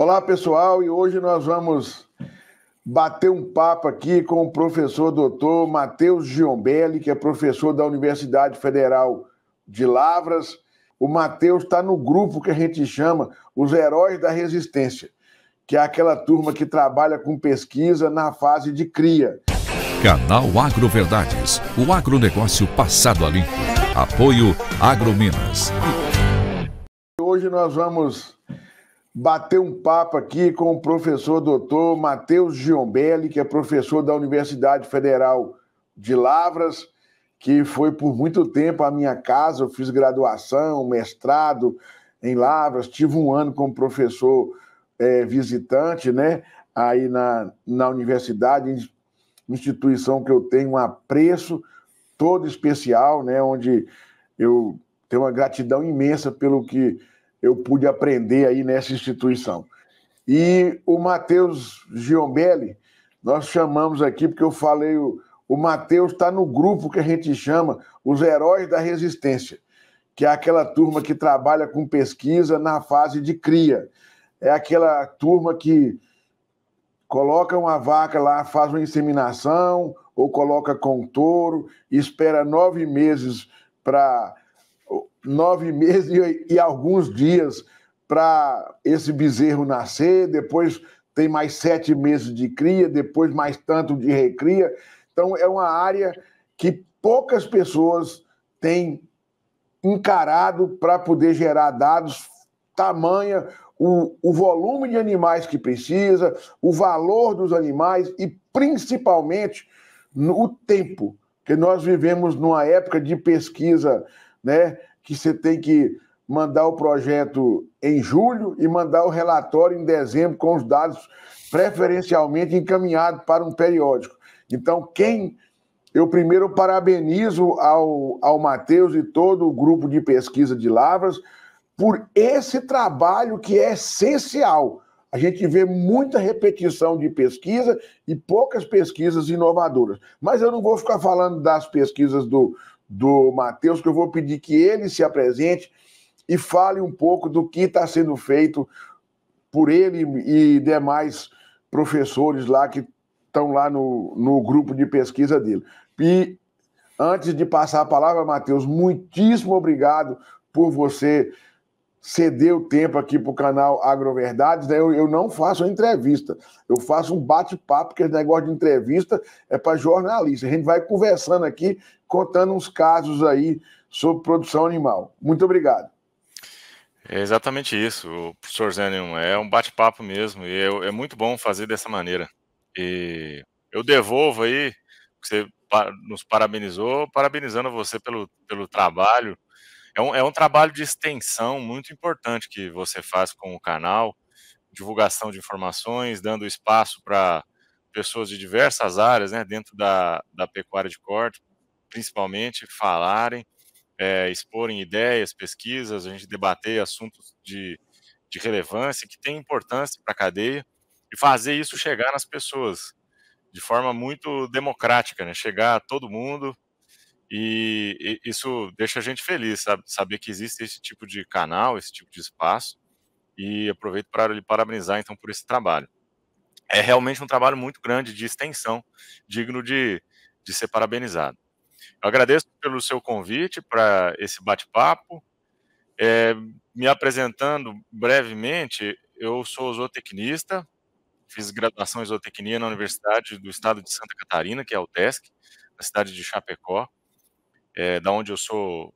Olá, pessoal, e hoje nós vamos bater um papo aqui com o professor doutor Matheus Giombelli, que é professor da Universidade Federal de Lavras. O Matheus está no grupo que a gente chama os Heróis da Resistência, que é aquela turma que trabalha com pesquisa na fase de cria. Canal Agroverdades, o agronegócio passado a limpo. Apoio AgroMinas. Hoje nós vamos bater um papo aqui com o professor doutor Matheus Giombelli, que é professor da Universidade Federal de Lavras, que foi por muito tempo a minha casa. Eu fiz graduação, mestrado em Lavras, tive um ano como professor é, visitante, né? Aí na, na universidade, instituição que eu tenho um apreço todo especial, né? Onde eu tenho uma gratidão imensa pelo que eu pude aprender aí nessa instituição. E o Matheus Giombelli, nós chamamos aqui, porque eu falei, o, o Matheus está no grupo que a gente chama os Heróis da Resistência, que é aquela turma que trabalha com pesquisa na fase de cria. É aquela turma que coloca uma vaca lá, faz uma inseminação, ou coloca com um touro, espera nove meses para nove meses e, alguns dias para esse bezerro nascer, depois tem mais sete meses de cria, depois mais tanto de recria. Então, é uma área que poucas pessoas têm encarado para poder gerar dados tamanha, o, o volume de animais que precisa, o valor dos animais e, principalmente, no, o tempo. que nós vivemos numa época de pesquisa né, que você tem que mandar o projeto em julho e mandar o relatório em dezembro com os dados preferencialmente encaminhados para um periódico. Então, quem eu primeiro parabenizo ao, ao Matheus e todo o grupo de pesquisa de Lavras por esse trabalho que é essencial. A gente vê muita repetição de pesquisa e poucas pesquisas inovadoras. Mas eu não vou ficar falando das pesquisas do, do Matheus, que eu vou pedir que ele se apresente e fale um pouco do que está sendo feito por ele e demais professores lá que estão lá no, no grupo de pesquisa dele. E antes de passar a palavra, Matheus, muitíssimo obrigado por você ceder o tempo aqui para o canal Agroverdades. Né? Eu, eu não faço entrevista, eu faço um bate-papo, porque esse negócio de entrevista é para jornalista. A gente vai conversando aqui contando uns casos aí sobre produção animal. Muito obrigado. É exatamente isso, o professor Zenion. É um bate-papo mesmo, e é, é, muito bom fazer dessa maneira. E eu devolvo aí, você nos parabenizou, parabenizando você pelo, pelo trabalho. É um, é um trabalho de extensão muito importante que você faz com o canal, divulgação de informações, dando espaço para pessoas de diversas áreas, né, dentro da, da pecuária de corte, principalmente, falarem, é, exporem ideias, pesquisas, a gente debater assuntos de, de relevância, que tem importância para a cadeia, e fazer isso chegar nas pessoas de forma muito democrática, né? chegar a todo mundo, e, e isso deixa a gente feliz, sabe? saber que existe esse tipo de canal, esse tipo de espaço, e aproveito para lhe parabenizar, então, por esse trabalho. É realmente um trabalho muito grande de extensão, digno de, de ser parabenizado. Eu agradeço pelo seu convite para esse bate-papo. É, me apresentando brevemente, eu sou zootecnista, fiz graduação em zootecnia na Universidade do Estado de Santa Catarina, que é o TESC, na cidade de Chapecó, é, da onde eu sou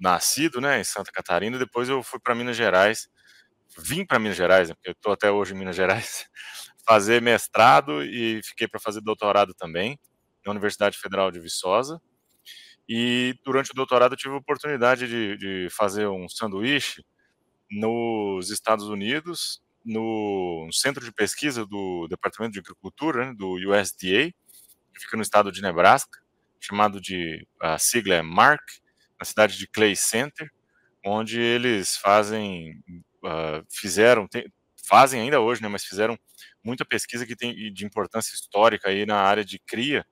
nascido, né, em Santa Catarina. Depois eu fui para Minas Gerais, vim para Minas Gerais, né, porque eu estou até hoje em Minas Gerais, fazer mestrado e fiquei para fazer doutorado também na Universidade Federal de Viçosa. E durante o doutorado tive a oportunidade de, de fazer um sanduíche nos Estados Unidos, no centro de pesquisa do Departamento de Agricultura, né, do USDA, que fica no estado de Nebraska, chamado de, a sigla é MARC, na cidade de Clay Center, onde eles fazem, uh, fizeram, tem, fazem ainda hoje, né, mas fizeram muita pesquisa que tem de importância histórica aí na área de cria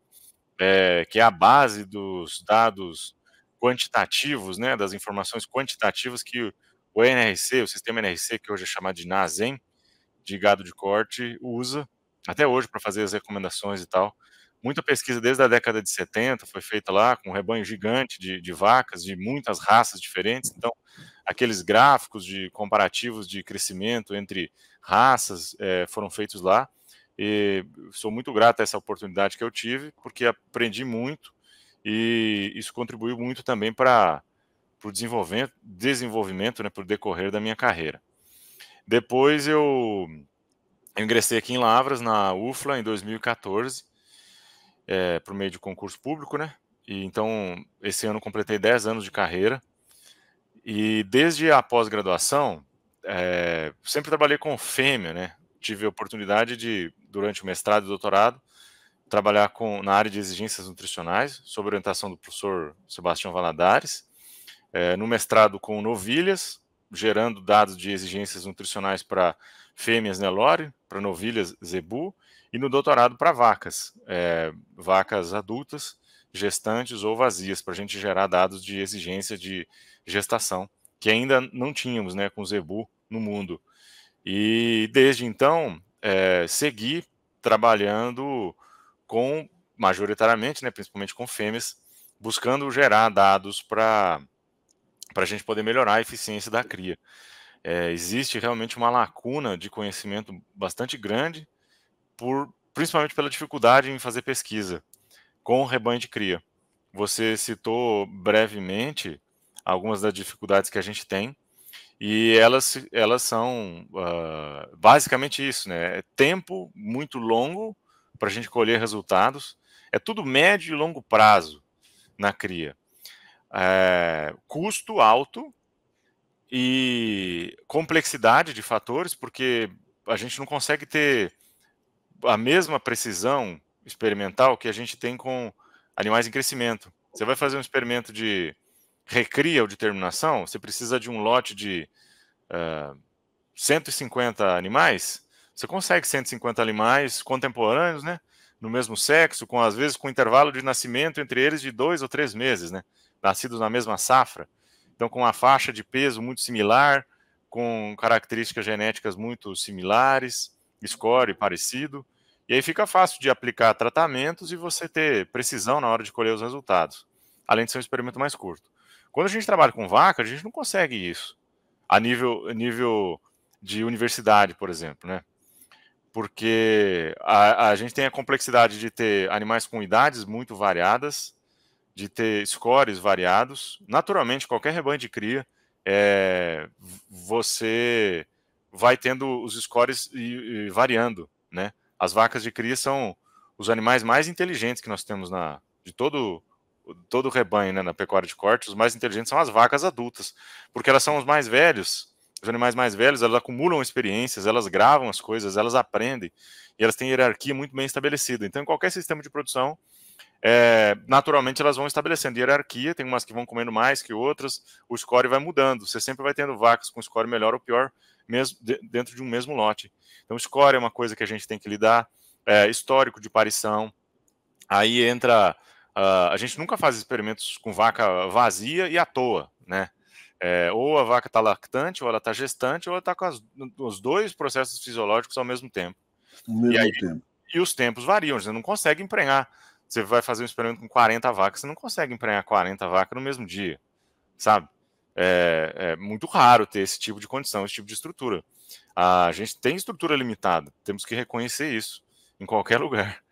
é, que é a base dos dados quantitativos, né, das informações quantitativas que o NRC, o sistema NRC, que hoje é chamado de NASEM, de gado de corte, usa até hoje para fazer as recomendações e tal. Muita pesquisa desde a década de 70 foi feita lá, com um rebanho gigante de, de vacas, de muitas raças diferentes. Então, aqueles gráficos de comparativos de crescimento entre raças é, foram feitos lá. E sou muito grato a essa oportunidade que eu tive, porque aprendi muito e isso contribuiu muito também para o desenvolvimento, desenvolvimento né, para o decorrer da minha carreira. Depois eu, eu, ingressei aqui em Lavras, na UFLA, em 2014, é, por meio de concurso público, né? E, então, esse ano completei 10 anos de carreira. E desde a pós-graduação, é, sempre trabalhei com fêmea, né? tive a oportunidade de, durante o mestrado e doutorado, trabalhar com, na área de exigências nutricionais, sob orientação do professor Sebastião Valadares, é, no mestrado com novilhas, gerando dados de exigências nutricionais para fêmeas Nelore, para novilhas Zebu, e no doutorado para vacas, é, vacas adultas, gestantes ou vazias, para a gente gerar dados de exigência de gestação, que ainda não tínhamos né, com Zebu no mundo. E desde então, é, segui trabalhando com, majoritariamente, né, principalmente com fêmeas, buscando gerar dados para a gente poder melhorar a eficiência da cria. É, existe realmente uma lacuna de conhecimento bastante grande, por, principalmente pela dificuldade em fazer pesquisa com o rebanho de cria. Você citou brevemente algumas das dificuldades que a gente tem, e elas, elas são uh, basicamente isso, né? É tempo muito longo para a gente colher resultados. É tudo médio e longo prazo na cria. É, custo alto e complexidade de fatores, porque a gente não consegue ter a mesma precisão experimental que a gente tem com animais em crescimento. Você vai fazer um experimento de recria ou determinação. você precisa de um lote de uh, eh, 150 animais, você consegue 150 animais contemporâneos, né? No mesmo sexo, com às vezes com intervalo de nascimento entre eles de dois ou três meses, né? Nascidos na mesma safra. Então, com uma faixa de peso muito similar, com características genéticas muito similares, score parecido. E aí fica fácil de aplicar tratamentos e você ter precisão na hora de colher os resultados, além de ser um experimento mais curto. Quando a gente trabalha com vaca, a gente não consegue isso a nível, a nível de universidade, por exemplo, né? Porque a, a gente tem a complexidade de ter animais com idades muito variadas, de ter scores variados. Naturalmente, qualquer rebanho de cria, é, você vai tendo os scores e, e variando, né? As vacas de cria são os animais mais inteligentes que nós temos na de todo todo o rebanho né, na pecuária de corte, os mais inteligentes são as vacas adultas, porque elas são os mais velhos. Os animais mais velhos, elas acumulam experiências, elas gravam as coisas, elas aprendem, e elas têm hierarquia muito bem estabelecida. Então, em qualquer sistema de produção, é, naturalmente elas vão estabelecendo hierarquia, tem umas que vão comendo mais que outras, o score vai mudando, você sempre vai tendo vacas com score melhor ou pior, mesmo dentro de um mesmo lote. Então, score é uma coisa que a gente tem que lidar, é, histórico de parição, aí entra Uh, a gente nunca faz experimentos com vaca vazia e à toa, né? É, ou a vaca está lactante, ou ela está gestante, ou ela está com as, os dois processos fisiológicos ao mesmo tempo. Ao mesmo e, aí, tempo. e os tempos variam, você não consegue emprenhar. Você vai fazer um experimento com 40 vacas, você não consegue emprenhar 40 vacas no mesmo dia, sabe? É, é muito raro ter esse tipo de condição, esse tipo de estrutura. Ah, a gente tem estrutura limitada, temos que reconhecer isso em qualquer lugar.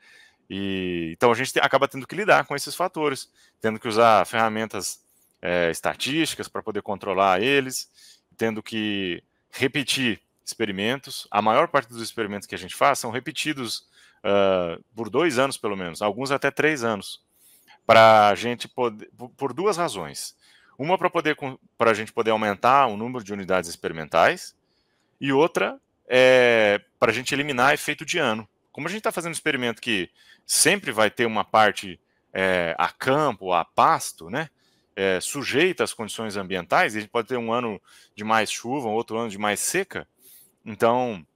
E, então a gente acaba tendo que lidar com esses fatores, tendo que usar ferramentas é, estatísticas para poder controlar eles, tendo que repetir experimentos. A maior parte dos experimentos que a gente faz são repetidos uh, por dois anos, pelo menos, alguns até três anos, para a gente poder, por duas razões. Uma para poder para a gente poder aumentar o número de unidades experimentais e outra é para a gente eliminar efeito de ano. Como a gente está fazendo um experimento que sempre vai ter uma parte é, a campo, a pasto, né? É, sujeita às condições ambientais, a gente pode ter um ano de mais chuva, um outro ano de mais seca. Então,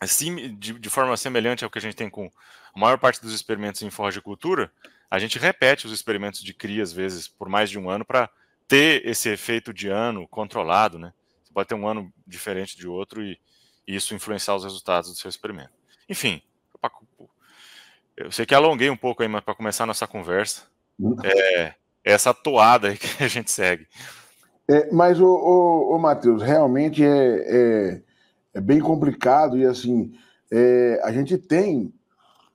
assim, de, de, forma semelhante ao que a gente tem com a maior parte dos experimentos em cultura, a gente repete os experimentos de cria, às vezes, por mais de um ano, para ter esse efeito de ano controlado, né? Você pode ter um ano diferente de outro e, e isso influenciar os resultados do seu experimento. Enfim, eu sei que alonguei um pouco aí, mas para começar a nossa conversa, uhum. é, é, essa toada aí que a gente segue. É, mas, o, o, o Matheus, realmente é, é, é, bem complicado e assim, é, a gente tem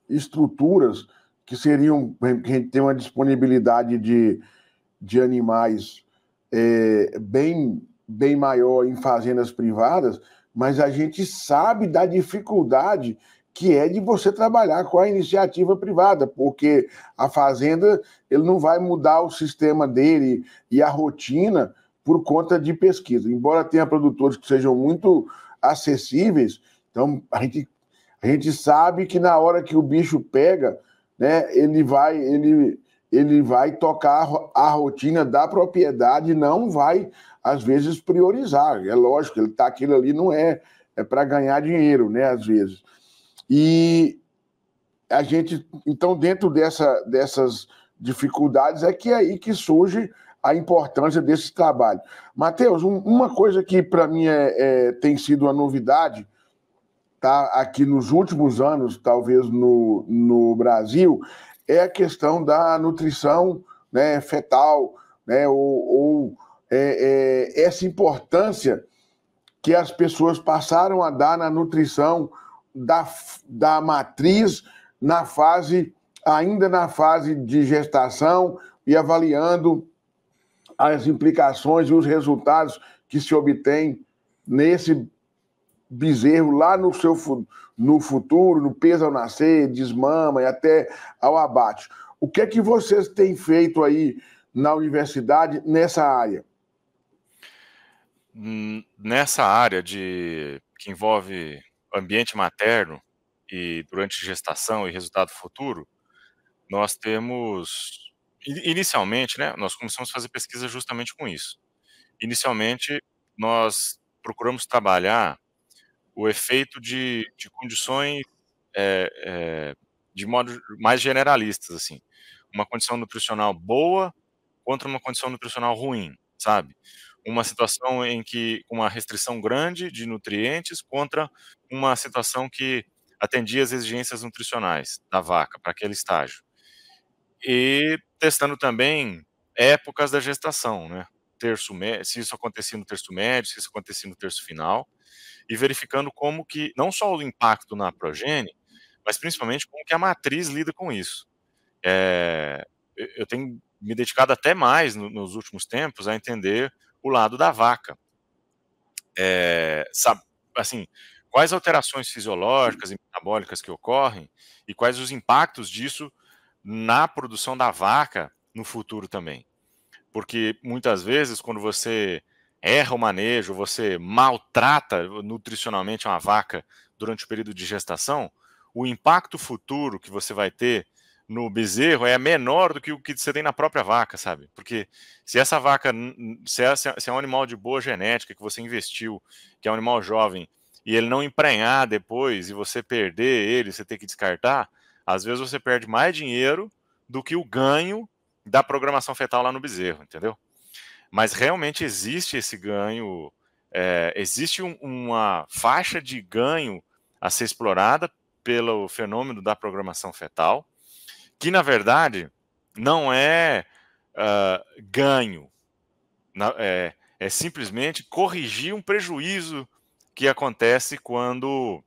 estruturas que seriam, que a gente tem uma disponibilidade de, de animais é, bem, bem maior em fazendas privadas, mas a gente sabe da dificuldade que é de você trabalhar com a iniciativa privada, porque a fazenda ele não vai mudar o sistema dele e a rotina por conta de pesquisa. Embora tenha produtores que sejam muito acessíveis, então a gente, a gente sabe que na hora que o bicho pega, né, ele vai ele, ele vai tocar a rotina da propriedade, não vai às vezes priorizar. É lógico, ele está aquilo ali não é é para ganhar dinheiro, né, às vezes e a gente, então, dentro dessa, dessas dificuldades, é que é aí que surge a importância desse trabalho. Matheus, um, uma coisa que para mim é, é, tem sido uma novidade, tá, aqui nos últimos anos, talvez no, no Brasil, é a questão da nutrição né, fetal, né, ou, ou é, é, essa importância que as pessoas passaram a dar na nutrição da, da matriz na fase, ainda na fase de gestação e avaliando as implicações e os resultados que se obtém nesse bezerro lá no seu no futuro, no peso ao nascer, desmama e até ao abate. O que é que vocês têm feito aí na universidade nessa área? Hum, nessa área de que envolve ambiente materno e durante gestação e resultado futuro, nós temos inicialmente, né, nós começamos a fazer pesquisa justamente com isso. Inicialmente, nós procuramos trabalhar o efeito de, de condições é, é, de modo mais generalistas, assim, uma condição nutricional boa contra uma condição nutricional ruim, sabe? uma situação em que uma restrição grande de nutrientes contra uma situação que atendia as exigências nutricionais da vaca para aquele estágio. E testando também épocas da gestação, né? Terço, se isso acontecia no terço médio, se isso acontecia no terço final, e verificando como que, não só o impacto na progênie, mas principalmente como que a matriz lida com isso. É, eu tenho me dedicado até mais no, nos últimos tempos a entender o lado da vaca. É, sabe, assim, quais alterações fisiológicas e metabólicas que ocorrem e quais os impactos disso na produção da vaca no futuro também. Porque muitas vezes, quando você erra o manejo, você maltrata nutricionalmente uma vaca durante o período de gestação, o impacto futuro que você vai ter no bezerro é menor do que o que você tem na própria vaca, sabe? Porque se essa vaca, se é, se é um animal de boa genética que você investiu, que é um animal jovem, e ele não emprenhar depois e você perder ele, você ter que descartar, às vezes você perde mais dinheiro do que o ganho da programação fetal lá no bezerro, entendeu? Mas realmente existe esse ganho, é, existe um, uma faixa de ganho a ser explorada pelo fenômeno da programação fetal, que na verdade não é uh, ganho, na, é, é simplesmente corrigir um prejuízo que acontece quando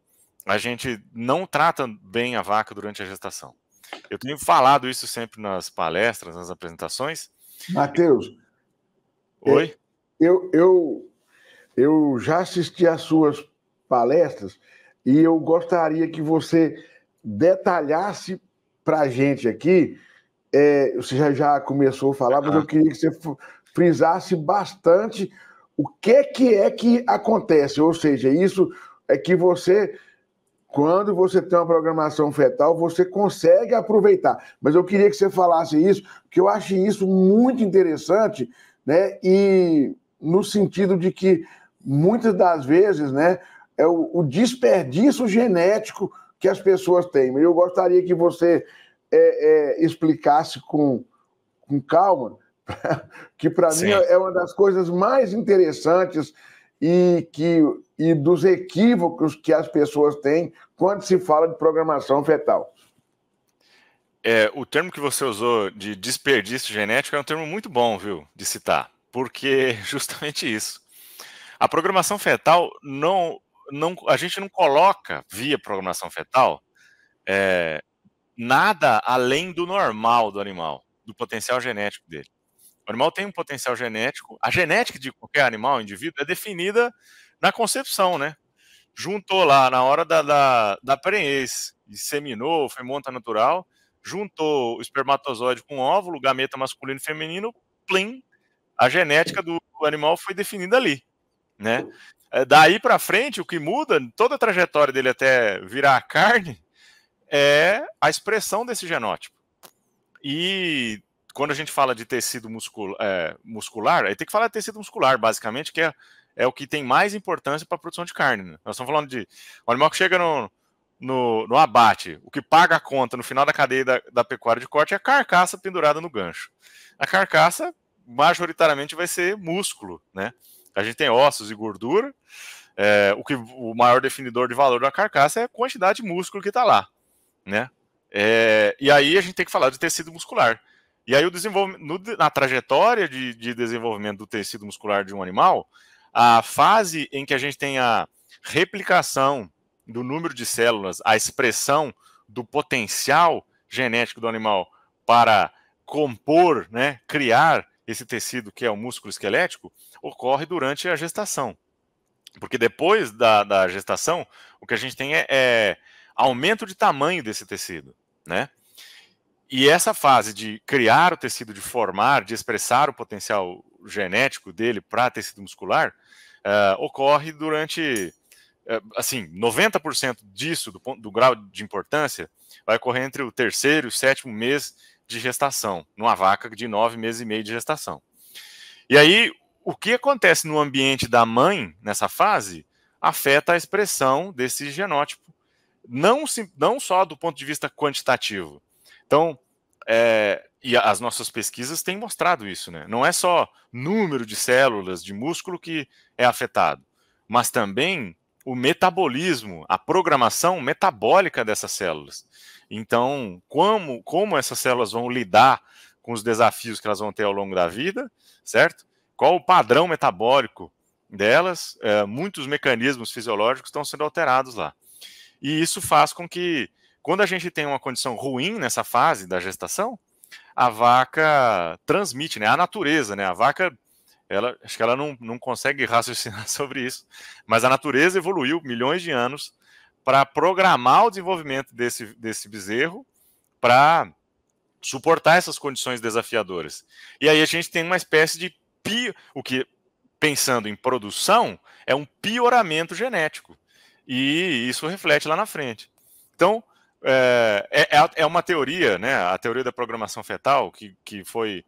a gente não trata bem a vaca durante a gestação. Eu tenho falado isso sempre nas palestras, nas apresentações. Matheus. É, Oi? Eu, eu, eu já assisti às suas palestras e eu gostaria que você detalhasse para a gente aqui, é, você já, já começou a falar, mas eu ah. queria que você frisasse bastante o que, que é que acontece, ou seja, isso é que você quando você tem uma programação fetal, você consegue aproveitar. Mas eu queria que você falasse isso, porque eu acho isso muito interessante, né? E no sentido de que muitas das vezes, né, é o, o desperdício genético que as pessoas têm. Eu gostaria que você é, é, explicasse com, com calma, que para mim é uma das coisas mais interessantes e, que, e dos equívocos que as pessoas têm quando se fala de programação fetal. É, o termo que você usou de desperdício genético é um termo muito bom, viu, de citar, porque justamente isso. A programação fetal não não, a gente não coloca via programação fetal é, nada além do normal do animal, do potencial genético dele. O animal tem um potencial genético. A genética de qualquer animal, indivíduo, é definida na concepção, né? Juntou lá na hora da, da, da disseminou, foi monta natural, juntou o espermatozoide com óvulo, gameta masculino e feminino, plim, a genética do animal foi definida ali, né? É, daí para frente, o que muda, toda a trajetória dele até virar a carne, é a expressão desse genótipo. E quando a gente fala de tecido muscul é, muscular, aí tem que falar de tecido muscular, basicamente, que é, é o que tem mais importância para a produção de carne. Né? Nós estamos falando de o animal que chega no, no, no, abate, o que paga a conta no final da cadeia da, da pecuária de corte é a carcaça pendurada no gancho. A carcaça, majoritariamente, vai ser músculo, né? A gente tem ossos e gordura. É, o que o maior definidor de valor da carcaça é a quantidade de músculo que está lá, né? É, e aí a gente tem que falar de tecido muscular. E aí o desenvolvimento na trajetória de, de, desenvolvimento do tecido muscular de um animal, a fase em que a gente tem a replicação do número de células, a expressão do potencial genético do animal para compor, né, criar esse tecido, que é o músculo esquelético, ocorre durante a gestação. Porque depois da, da gestação, o que a gente tem é, é aumento de tamanho desse tecido, né? E essa fase de criar o tecido, de formar, de expressar o potencial genético dele para tecido muscular, uh, ocorre durante, uh, assim, 90% disso, do, ponto, do grau de importância, vai ocorrer entre o terceiro e o sétimo mês de gestação, numa vaca de nove meses e meio de gestação. E aí, o que acontece no ambiente da mãe nessa fase afeta a expressão desse genótipo, não, se não só do ponto de vista quantitativo. Então, é, e as nossas pesquisas têm mostrado isso, né? Não é só número de células de músculo que é afetado, mas também o metabolismo, a programação metabólica dessas células. Então, como, como essas células vão lidar com os desafios que elas vão ter ao longo da vida, certo? Qual o padrão metabólico delas? É, muitos mecanismos fisiológicos estão sendo alterados lá. E isso faz com que, quando a gente tem uma condição ruim nessa fase da gestação, a vaca transmite, né? A natureza, né? A vaca ela, acho que ela não, não consegue raciocinar sobre isso, mas a natureza evoluiu milhões de anos para programar o desenvolvimento desse, desse bezerro para suportar essas condições desafiadoras. E aí a gente tem uma espécie de o que pensando em produção é um pioramento genético e isso reflete lá na frente. Então eh, é, é, é uma teoria, né, a teoria da programação fetal que, que foi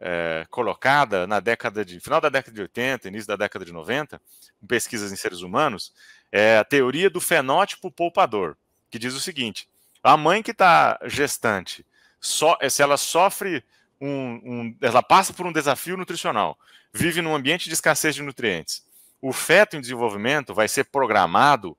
é, colocada na década de final da década de 80, início da década de 90, em pesquisas em seres humanos, é a teoria do fenótipo poupador, que diz o seguinte: a mãe que está gestante, so, eh, se ela sofre um, um, ela passa por um desafio nutricional, vive num ambiente de escassez de nutrientes, o feto em desenvolvimento vai ser programado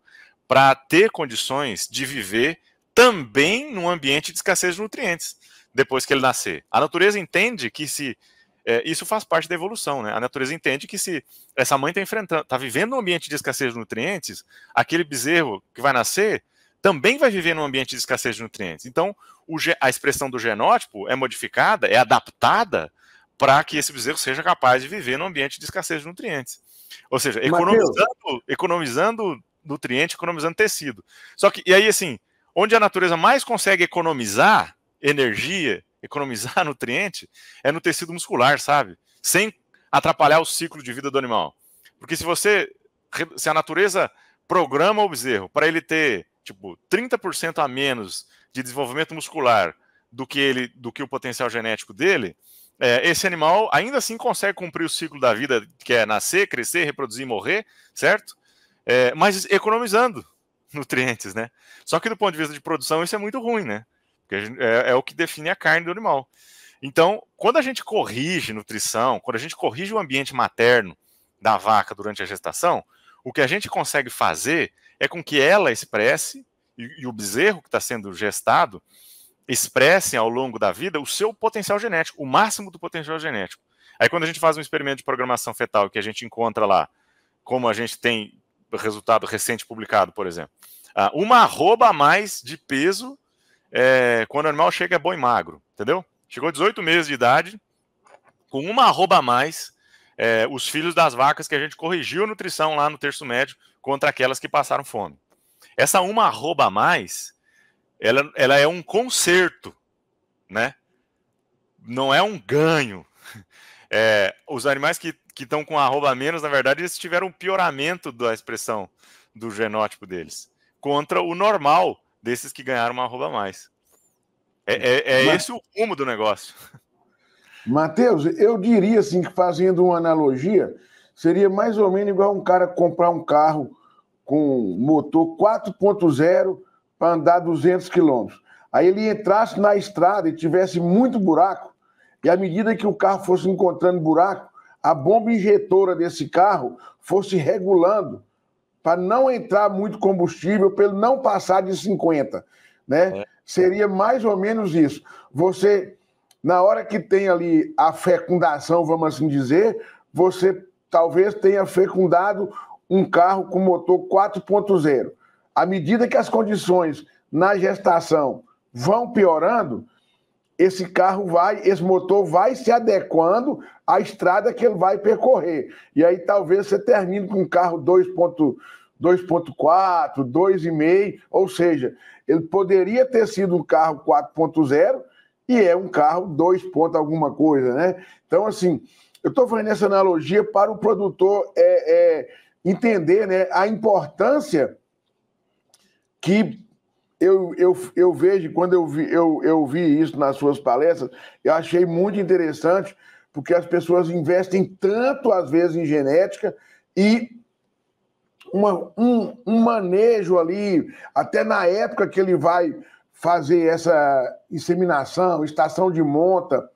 para ter condições de viver também num ambiente de escassez de nutrientes depois que ele nascer. A natureza entende que se é, isso faz parte da evolução, né? A natureza entende que se essa mãe está enfrentando, está vivendo um ambiente de escassez de nutrientes, aquele bezerro que vai nascer também vai viver num ambiente de escassez de nutrientes. Então, o, a expressão do genótipo é modificada, é adaptada para que esse bezerro seja capaz de viver num ambiente de escassez de nutrientes. Ou seja, economizando, economizando nutriente, economizando tecido. Só que, e aí, assim, onde a natureza mais consegue economizar energia, economizar nutriente, é no tecido muscular, sabe? Sem atrapalhar o ciclo de vida do animal. Porque se você. Se a natureza programa o bezerro para ele ter, tipo, 30% a menos de desenvolvimento muscular do que ele, do que o potencial genético dele, é, esse animal ainda assim consegue cumprir o ciclo da vida, que é nascer, crescer, reproduzir e morrer, certo? É, mas economizando nutrientes, né? Só que do ponto de vista de produção, isso é muito ruim, né? é, é o que define a carne do animal. Então, quando a gente corrige nutrição, quando a gente corrige o ambiente materno da vaca durante a gestação, o que a gente consegue fazer é com que ela expresse e, e o bezerro que está sendo gestado expressem ao longo da vida o seu potencial genético, o máximo do potencial genético. Aí, quando a gente faz um experimento de programação fetal que a gente encontra lá, como a gente tem resultado recente publicado, por exemplo, ah, uma arroba a mais de peso é, quando o animal chega é bom e magro, entendeu? Chegou 18 meses de idade, com uma arroba a mais, é, os filhos das vacas que a gente corrigiu a nutrição lá no terço médio contra aquelas que passaram fome. Essa uma arroba a mais, ela, ela é um conserto, né? Não é um ganho. É, os animais que estão com arroba a menos, na verdade, eles tiveram um pioramento da expressão do genótipo deles, contra o normal, desses que ganharam uma arroba a mais. É, é, é Mas... esse o rumo do negócio. Matheus, eu diria assim que fazendo uma analogia, seria mais ou menos igual um cara comprar um carro com motor 4.0 para andar 200 quilômetros. Aí ele entrasse na estrada e tivesse muito buraco, e à medida que o carro fosse encontrando buraco, a bomba injetora desse carro fosse regulando para não entrar muito combustível, para ele não passar de 50, né? É. Seria mais ou menos isso. Você, na hora que tem ali a fecundação, vamos assim dizer, você talvez tenha fecundado um carro com motor 4.0. À medida que as condições na gestação vão piorando, esse carro vai, esse motor vai se adequando à estrada que ele vai percorrer. E aí talvez você termine com um carro 2.4, 2,5, ou seja, ele poderia ter sido um carro 4.0 e é um carro 2 alguma coisa, né? Então, assim, eu estou fazendo essa analogia para o produtor é, é, entender né, a importância que eu, eu, eu vejo, quando eu vi, eu, eu vi isso nas suas palestras, eu achei muito interessante, porque as pessoas investem tanto, às vezes, em genética e uma, um, um manejo ali, até na época que ele vai fazer essa inseminação, estação de monta,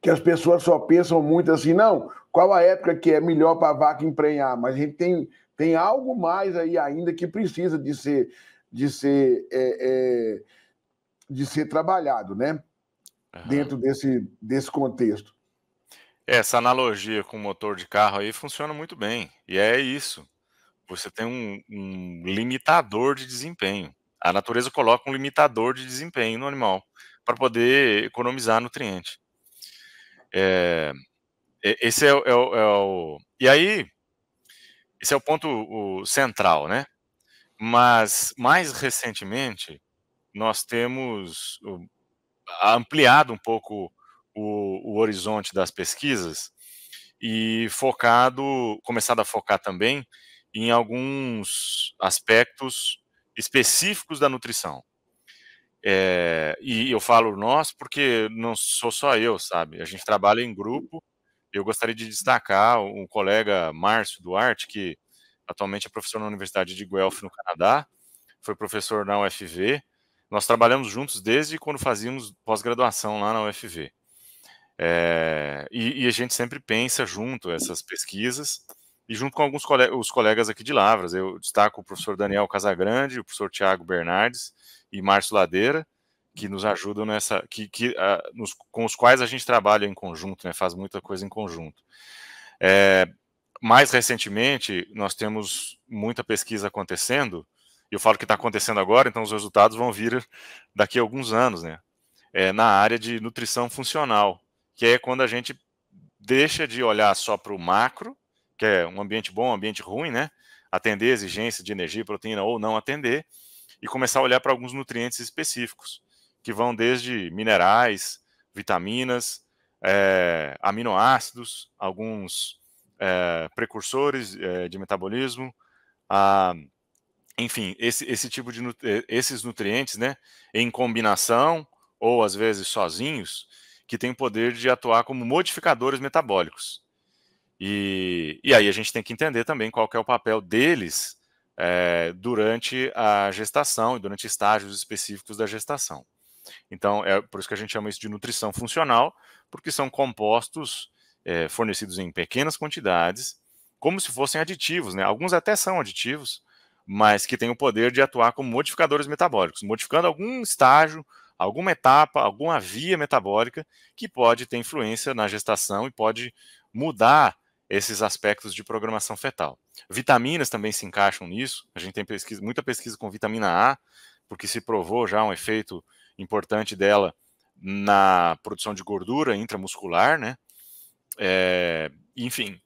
que as pessoas só pensam muito assim, não, qual a época que é melhor para a vaca emprenhar? Mas a gente tem, tem algo mais aí ainda que precisa de ser de ser, é, é, de ser trabalhado, né? Uhum. Dentro desse, desse contexto. É, essa analogia com o motor de carro aí funciona muito bem. E é isso. Você tem um, um limitador de desempenho. A natureza coloca um limitador de desempenho no animal para poder economizar nutriente. É, esse é, é, é, o, E aí, esse é o ponto o, central, né? Mas, mais recentemente, nós temos hum, ampliado um pouco o, o horizonte das pesquisas e focado, começado a focar também em alguns aspectos específicos da nutrição. É, e eu falo nós porque não sou só eu, sabe? A gente trabalha em grupo. Eu gostaria de destacar um colega, Márcio Duarte, que Atualmente é professor na Universidade de Guelph, no Canadá. Foi professor na UFV. Nós trabalhamos juntos desde quando fazíamos pós-graduação lá na UFV. É, e, e, a gente sempre pensa junto essas pesquisas e junto com alguns os colegas aqui de Lavras. Eu destaco o professor Daniel Casagrande, o professor Tiago Bernardes e Márcio Ladeira, que nos ajudam nessa, que, que ah, nos, com os quais a gente trabalha em conjunto, né, faz muita coisa em conjunto. É, mais recentemente, nós temos muita pesquisa acontecendo, eu falo que está acontecendo agora, então os resultados vão vir daqui a alguns anos, né? É, na área de nutrição funcional, que é quando a gente deixa de olhar só para o macro, que é um ambiente bom, um ambiente ruim, né? Atender a exigência de energia, proteína ou não atender, e começar a olhar para alguns nutrientes específicos, que vão desde minerais, vitaminas, é, aminoácidos, alguns é, precursores é, de metabolismo, a, ah, enfim, esse, esse tipo de eh, esses nutrientes, né, em combinação ou às vezes sozinhos, que tem o poder de atuar como modificadores metabólicos. E, e aí a gente tem que entender também qual é o papel deles é, durante a gestação e durante estágios específicos da gestação. Então, é por isso que a gente chama isso de nutrição funcional, porque são compostos é, fornecidos em pequenas quantidades, como se fossem aditivos, né? Alguns até são aditivos, mas que têm o poder de atuar como modificadores metabólicos, modificando algum estágio, alguma etapa, alguma via metabólica que pode ter influência na gestação e pode mudar esses aspectos de programação fetal. Vitaminas também se encaixam nisso. A gente tem pesquisa, muita pesquisa com vitamina A, porque se provou já um efeito importante dela na produção de gordura intramuscular, né? É, enfim,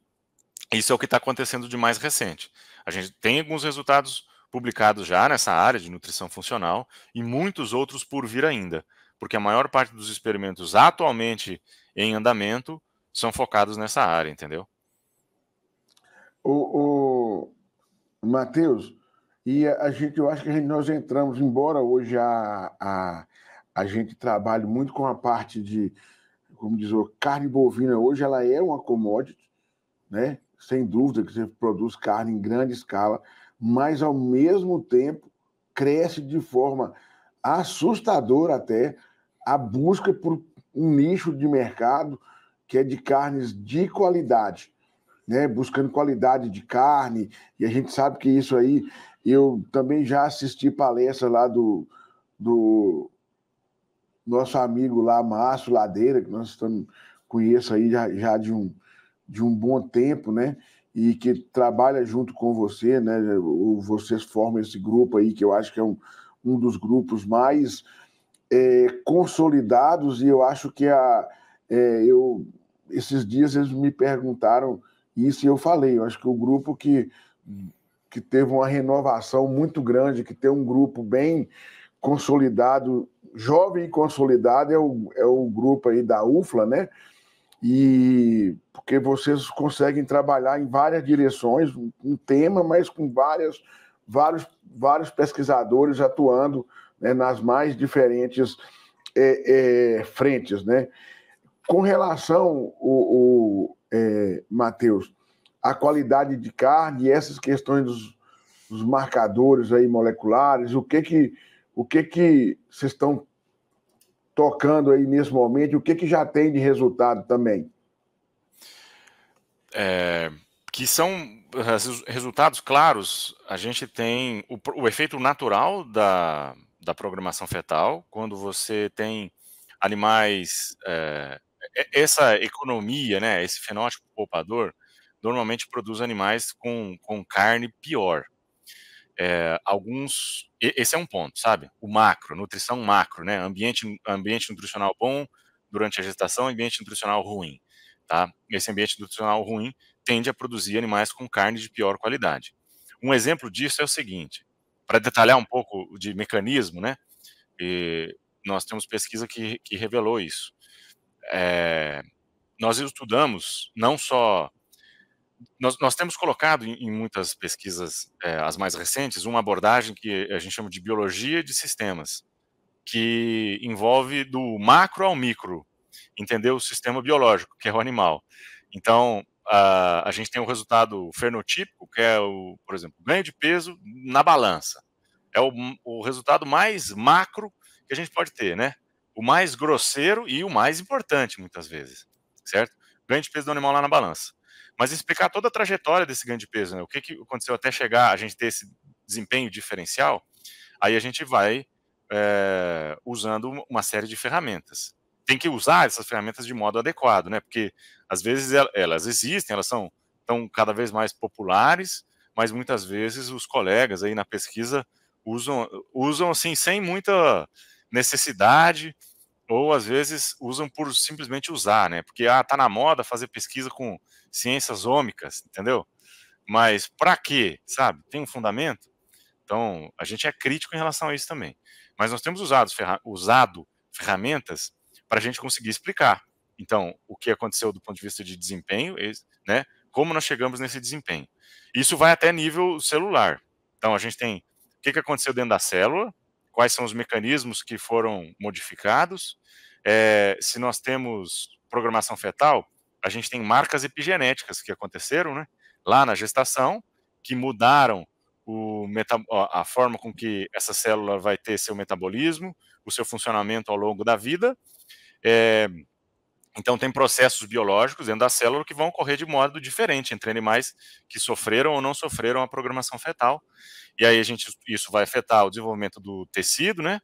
isso é o que está acontecendo de mais recente. A gente tem alguns resultados publicados já nessa área de nutrição funcional e muitos outros por vir ainda, porque a maior parte dos experimentos atualmente em andamento são focados nessa área, entendeu? O, o Matheus, e a gente, eu acho que gente, nós entramos, embora hoje a, a, a gente trabalhe muito com a parte de como diz o carne bovina hoje, ela é uma commodity, né? Sem dúvida que você produz carne em grande escala, mas ao mesmo tempo cresce de forma assustadora até a busca por um nicho de mercado que é de carnes de qualidade, né? Buscando qualidade de carne, e a gente sabe que isso aí eu também já assisti palestra lá do, do nosso amigo lá, Márcio Ladeira, que nós estamos, conheço aí já, já de, um, de um bom tempo, né? E que trabalha junto com você, né? Vocês formam esse grupo aí, que eu acho que é um, um dos grupos mais é, consolidados, e eu acho que a, é, eu, esses dias eles me perguntaram isso e eu falei, eu acho que o grupo que, que teve uma renovação muito grande, que tem um grupo bem consolidado jovem e consolidado é o, é o grupo aí da UFLA, né? E porque vocês conseguem trabalhar em várias direções, um tema, mas com várias, vários, vários pesquisadores atuando né, nas mais diferentes é, é, frentes, né? Com relação, o, o é, Matheus, à qualidade de carne essas questões dos, dos marcadores aí moleculares, o que que o que que vocês estão tocando aí nesse momento e o que que já tem de resultado também? É, que são eh, resultados claros. A gente tem o, o efeito natural da, da programação fetal, quando você tem animais. É, essa economia, né, esse fenótipo poupador, normalmente produz animais com, com carne pior. É, alguns. Esse é um ponto, sabe? O macro, nutrição macro, né? Ambiente, ambiente nutricional bom durante a gestação, ambiente nutricional ruim, tá? Esse ambiente nutricional ruim tende a produzir animais com carne de pior qualidade. Um exemplo disso é o seguinte: para detalhar um pouco de mecanismo, né? E nós temos pesquisa que, que revelou isso. É, nós estudamos não só nós, nós, temos colocado em, em muitas pesquisas, é, as mais recentes, uma abordagem que a gente chama de biologia de sistemas, que envolve do macro ao micro, entender o sistema biológico, que é o animal. Então, a, a gente tem o um resultado fenotípico, que é, o, por exemplo, ganho de peso na balança. É o, o resultado mais macro que a gente pode ter, né? O mais grosseiro e o mais importante, muitas vezes, certo? Ganho de peso do animal lá na balança mas explicar toda a trajetória desse ganho de peso, né? o que, que aconteceu até chegar a gente ter esse desempenho diferencial, aí a gente vai é, usando uma série de ferramentas. Tem que usar essas ferramentas de modo adequado, né? Porque às vezes elas existem, elas são tão cada vez mais populares, mas muitas vezes os colegas aí na pesquisa usam, usam assim sem muita necessidade ou às vezes usam por simplesmente usar, né? Porque ah, tá na moda fazer pesquisa com ciências ômicas, entendeu? Mas para quê, sabe? Tem um fundamento? Então, a gente é crítico em relação a isso também. Mas nós temos usado, ferra usado ferramentas para a gente conseguir explicar. Então, o que aconteceu do ponto de vista de desempenho, né? Como nós chegamos nesse desempenho. Isso vai até nível celular. Então, a gente tem o que aconteceu dentro da célula, quais são os mecanismos que foram modificados. É, se nós temos programação fetal, a gente tem marcas epigenéticas que aconteceram né, lá na gestação, que mudaram Meta, a forma com que essa célula vai ter seu metabolismo, o seu funcionamento ao longo da vida. É, então, tem processos biológicos dentro da célula que vão ocorrer de modo diferente entre animais que sofreram ou não sofreram a programação fetal. E aí, a gente, isso vai afetar o desenvolvimento do tecido, né?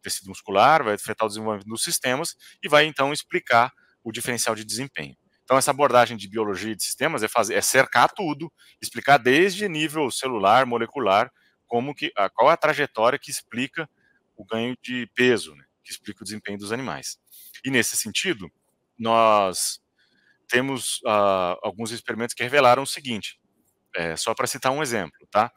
Tecido muscular, vai afetar o desenvolvimento dos sistemas e vai, então, explicar o diferencial de desempenho. Então, essa abordagem de biologia e de sistemas é, fazer, é cercar tudo, explicar desde nível celular, molecular, como que, a, qual é a trajetória que explica o ganho de peso, né? que explica o desempenho dos animais. E nesse sentido, nós temos uh, alguns experimentos que revelaram o seguinte, é, só para citar um exemplo, tá?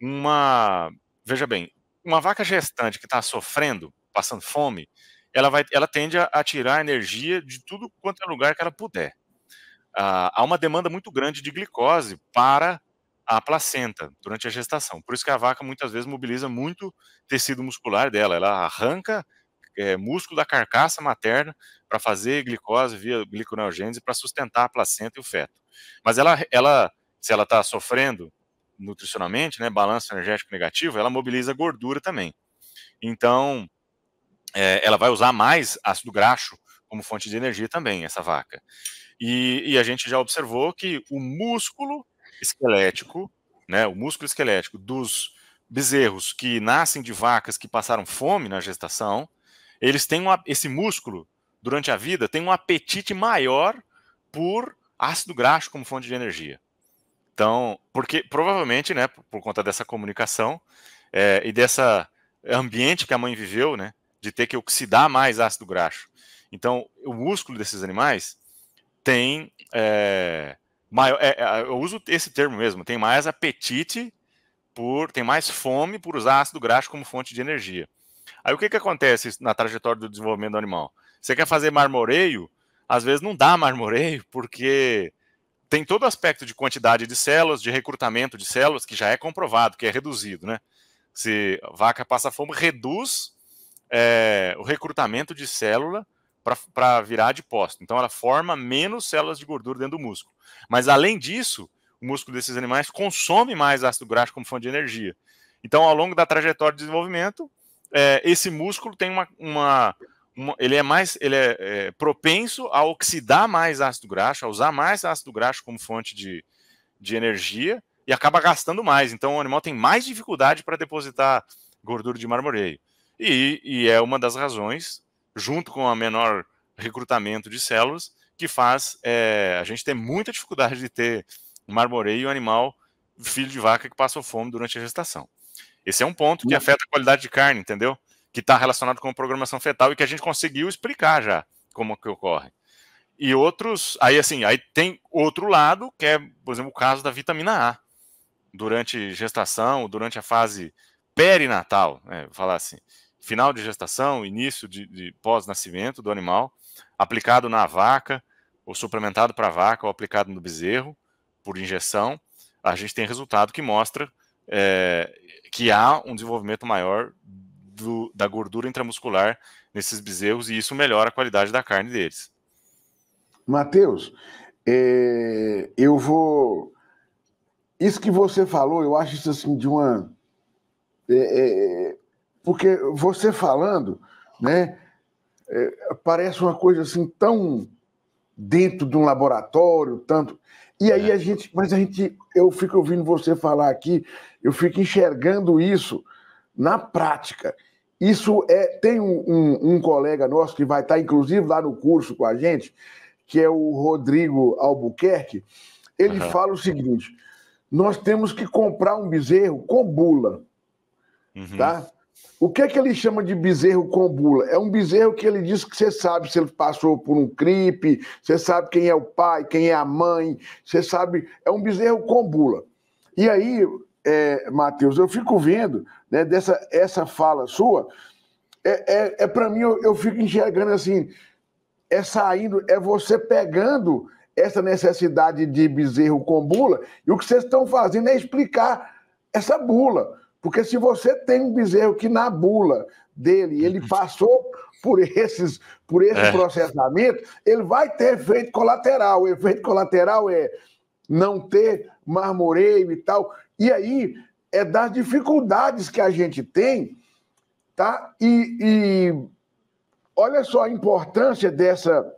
Uma, veja bem, uma vaca gestante que está sofrendo, passando fome, ela, vai, ela tende a, tirar energia de tudo quanto é lugar que ela puder. Uh, há uma demanda muito grande de glicose para a placenta durante a gestação. Por isso que a vaca muitas vezes mobiliza muito tecido muscular dela, ela arranca é, músculo da carcaça materna para fazer glicose via gliconeogênese para sustentar a placenta e o feto. Mas ela, ela se ela está sofrendo nutricionalmente, né, balanço energético negativo, ela mobiliza gordura também. Então, é, ela vai usar mais ácido graxo como fonte de energia também, essa vaca. E, e a gente já observou que o músculo esquelético, né, o músculo esquelético dos bezerros que nascem de vacas que passaram fome na gestação, eles têm uma, esse músculo durante a vida tem um apetite maior por ácido graxo como fonte de energia. Então, porque provavelmente, né, por conta dessa comunicação é, e dessa ambiente que a mãe viveu, né, de ter que oxidar mais ácido graxo. Então, o músculo desses animais tem é, maior, é, é, eu uso esse termo mesmo, tem mais apetite por, tem mais fome por usar ácido graxo como fonte de energia. Aí o que que acontece na trajetória do desenvolvimento do animal? Você quer fazer marmoreio? Às vezes não dá marmoreio, porque tem todo o aspecto de quantidade de células, de recrutamento de células, que já é comprovado, que é reduzido, né? Se vaca passa fome, reduz é, o recrutamento de célula para virar adipócito. Então, ela forma menos células de gordura dentro do músculo. Mas, além disso, o músculo desses animais consome mais ácido graxo como fonte de energia. Então, ao longo da trajetória de desenvolvimento, é, esse músculo tem uma, uma ele é mais ele é, é, propenso a oxidar mais ácido graxo, a usar mais ácido graxo como fonte de, de energia e acaba gastando mais. Então o animal tem mais dificuldade para depositar gordura de marmoreio. E, e, é uma das razões, junto com a menor recrutamento de células, que faz é, a gente ter muita dificuldade de ter marmoreio animal filho de vaca que passou fome durante a gestação. Esse é um ponto que afeta a qualidade de carne, entendeu? que está relacionado com programação fetal e que a gente conseguiu explicar já como que ocorre. E outros, aí assim, aí tem outro lado, que é, por exemplo, o caso da vitamina A, durante gestação, durante a fase perinatal, né, falar assim, final de gestação, início de, de pós-nascimento do animal, aplicado na vaca, ou suplementado para a vaca, ou aplicado no bezerro, por injeção, a gente tem resultado que mostra é, que há um desenvolvimento maior do, da gordura intramuscular nesses bezerros e isso melhora a qualidade da carne deles. Matheus, é, eu vou. Isso que você falou, eu acho isso assim de uma. É, é, porque você falando, né, é, parece uma coisa assim tão dentro de um laboratório, tanto. E aí é. a gente, mas a gente, eu fico ouvindo você falar aqui, eu fico enxergando isso na prática. Isso é. Tem um, um, um colega nosso que vai estar, inclusive, lá no curso com a gente, que é o Rodrigo Albuquerque. Ele uhum. fala o seguinte: nós temos que comprar um bezerro com bula. Uhum. Tá? O que é que ele chama de bezerro com bula? É um bezerro que ele diz que você sabe se ele passou por um cripe, você sabe quem é o pai, quem é a mãe, você sabe. É um bezerro com bula. E aí, é, Matheus, eu fico vendo né, dessa essa fala sua, é, é, é para mim, eu, eu, fico enxergando assim, é saindo, é você pegando essa necessidade de bezerro com bula, e o que vocês estão fazendo é explicar essa bula. Porque se você tem um bezerro que na bula dele, ele uhum. passou por esses por esse é. processamento, ele vai ter efeito colateral. O efeito colateral é não ter marmoreio e tal. E aí é das dificuldades que a gente tem, tá? E, e olha só a importância dessa,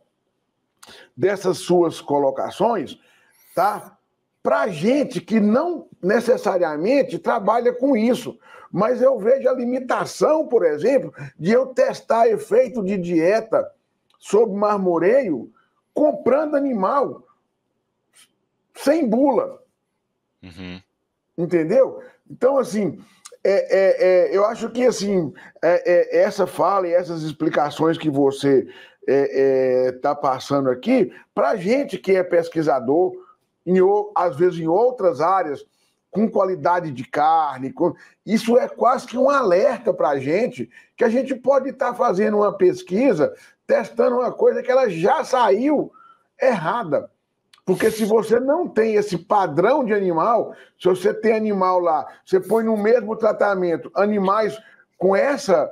dessas suas colocações, tá? Para gente que não necessariamente trabalha com isso, mas eu vejo a limitação, por exemplo, de eu testar efeito de dieta sob marmoreio comprando animal sem bula. Uhum entendeu? Então, assim, é, é, é, eu acho que assim é, é, essa fala e essas explicações que você está é, passando aqui, para gente que é pesquisador, em, às vezes em outras áreas, com qualidade de carne, com... isso é quase que um alerta para a gente que a gente pode estar tá fazendo uma pesquisa, testando uma coisa que ela já saiu errada. Porque se você não tem esse padrão de animal, se você tem animal lá, você põe no mesmo tratamento animais com essa.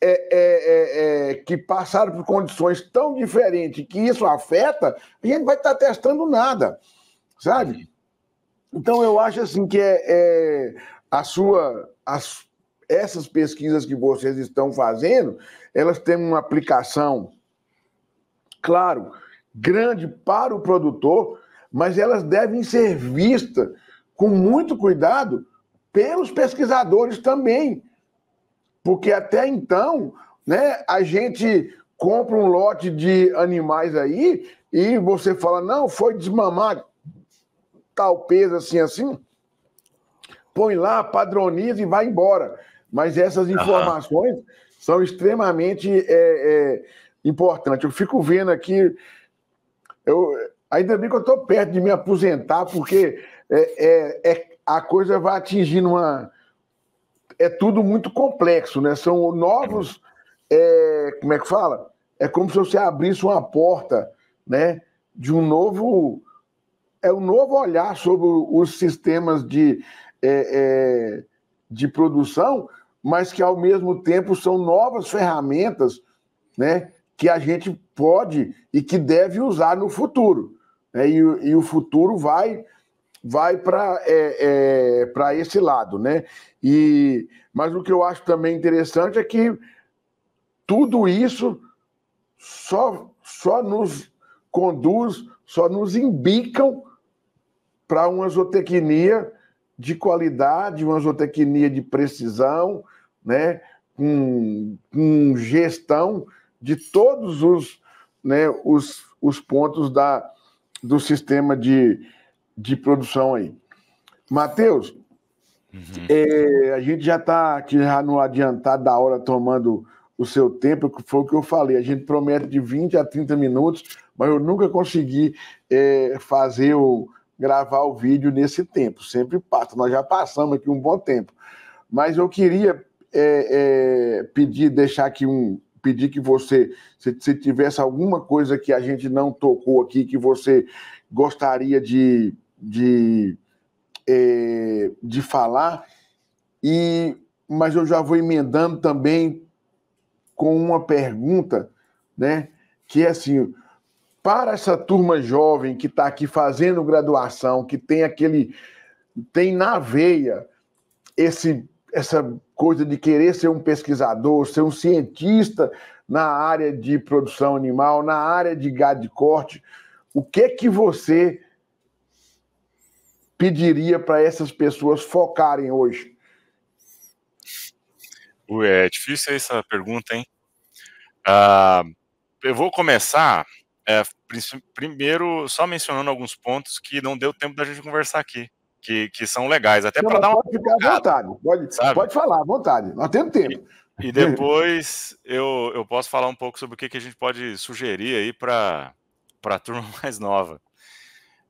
É, é, é, é que passaram por condições tão diferentes que isso afeta, a gente vai estar testando nada, sabe? Então eu acho assim que é, é a sua, as, essas pesquisas que vocês estão fazendo, elas têm uma aplicação, claro, grande para o produtor, mas elas devem ser vistas com muito cuidado pelos pesquisadores também. Porque até então, né, a gente compra um lote de animais aí e você fala, não, foi desmamar tal peso assim, assim, põe lá, padroniza e vai embora. Mas essas informações uhum. são extremamente é, é, importantes. Eu fico vendo aqui eu, ainda bem que eu estou perto de me aposentar, porque é, é, é, a coisa vai atingindo uma. É tudo muito complexo, né? São novos. É, como é que fala? É como se você abrisse uma porta, né? De um novo. É um novo olhar sobre os sistemas de, é, é, de produção, mas que ao mesmo tempo são novas ferramentas, né? que a gente pode e que deve usar no futuro. Né? E, e, o futuro vai vai para é, é, esse lado. Né? E, mas o que eu acho também interessante é que tudo isso só, só nos conduz, só nos embicam para uma zootecnia de qualidade, uma zootecnia de precisão, né? com, com gestão de todos os, né, os, os pontos da, do sistema de, de produção aí. Matheus, uhum. é, a gente já está aqui já no adiantado da hora tomando o seu tempo, que foi o que eu falei. A gente promete de 20 a 30 minutos, mas eu nunca consegui é, fazer o gravar o vídeo nesse tempo. Sempre passa. Nós já passamos aqui um bom tempo. Mas eu queria é, é, pedir, deixar aqui um, pedir que você, se, se tivesse alguma coisa que a gente não tocou aqui, que você gostaria de, de, é, de falar, e mas eu já vou emendando também com uma pergunta, né? Que é assim, para essa turma jovem que está aqui fazendo graduação, que tem aquele, tem na veia esse, essa coisa de querer ser um pesquisador, ser um cientista na área de produção animal, na área de gado de corte. O que é que você pediria para essas pessoas focarem hoje? Ué, é difícil essa pergunta, hein? Uh, eu vou começar é, primeiro só mencionando alguns pontos que não deu tempo da gente conversar aqui que, que são legais. Até para dar uma. Pode ficar à vontade, pode, pode falar, à vontade, nós temos tempo. E, e depois eu, eu posso falar um pouco sobre o que, que a gente pode sugerir aí para a turma mais nova.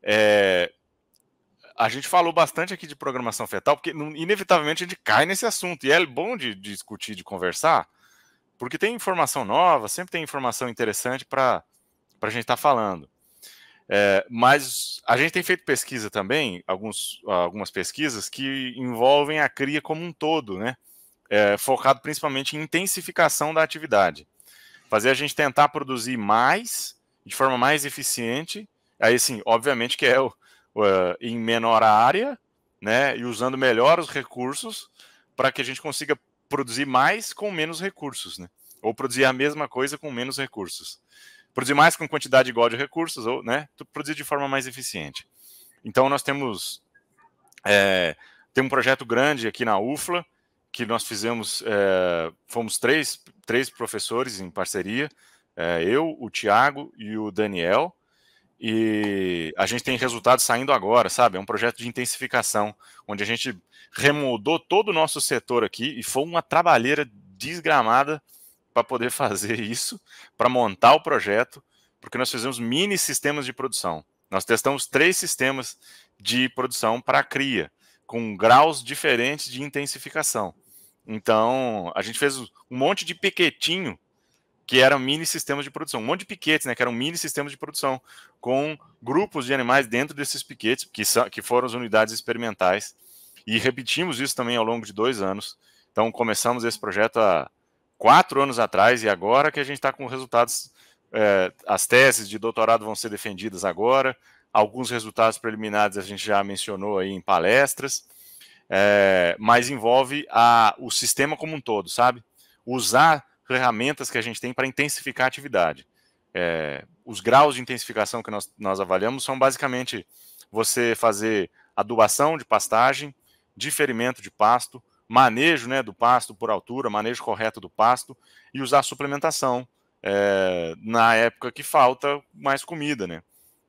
É, a gente falou bastante aqui de programação fetal, porque inevitavelmente a gente cai nesse assunto. E é bom de, de discutir, de conversar, porque tem informação nova, sempre tem informação interessante para a gente estar tá falando. É, mas a gente tem feito pesquisa também, alguns, algumas pesquisas que envolvem a cria como um todo, né? É, focado principalmente em intensificação da atividade. Fazer a gente tentar produzir mais, de forma mais eficiente, aí sim, obviamente que é o, o, é, em menor área, né? E usando melhor os recursos para que a gente consiga produzir mais com menos recursos, né? Ou produzir a mesma coisa com menos recursos. Produzir mais com quantidade igual de recursos, ou né, produzir de forma mais eficiente. Então, nós temos, é, tem um projeto grande aqui na UFLA, que nós fizemos, é, fomos três, três professores em parceria, é, eu, o Tiago e o Daniel, e a gente tem resultados saindo agora, sabe? É um projeto de intensificação, onde a gente remodou todo o nosso setor aqui e foi uma trabalheira desgramada para poder fazer isso, para montar o projeto, porque nós fizemos mini sistemas de produção. Nós testamos três sistemas de produção para a cria, com graus diferentes de intensificação. Então, a gente fez um monte de piquetinho que eram mini sistemas de produção, um monte de piquetes, né, que eram mini sistemas de produção, com grupos de animais dentro desses piquetes, que, são, que foram as unidades experimentais, e repetimos isso também ao longo de dois anos. Então, começamos esse projeto a quatro anos atrás e agora que a gente está com resultados. É, as teses de doutorado vão ser defendidas agora, alguns resultados preliminares a gente já mencionou aí em palestras, é, mas envolve a, o sistema como um todo, sabe? Usar ferramentas que a gente tem para intensificar a atividade. É, os graus de intensificação que nós, nós avaliamos são basicamente você fazer adubação de pastagem, diferimento de pasto, manejo né, do pasto por altura, manejo correto do pasto e usar suplementação é, na época que falta mais comida. Né?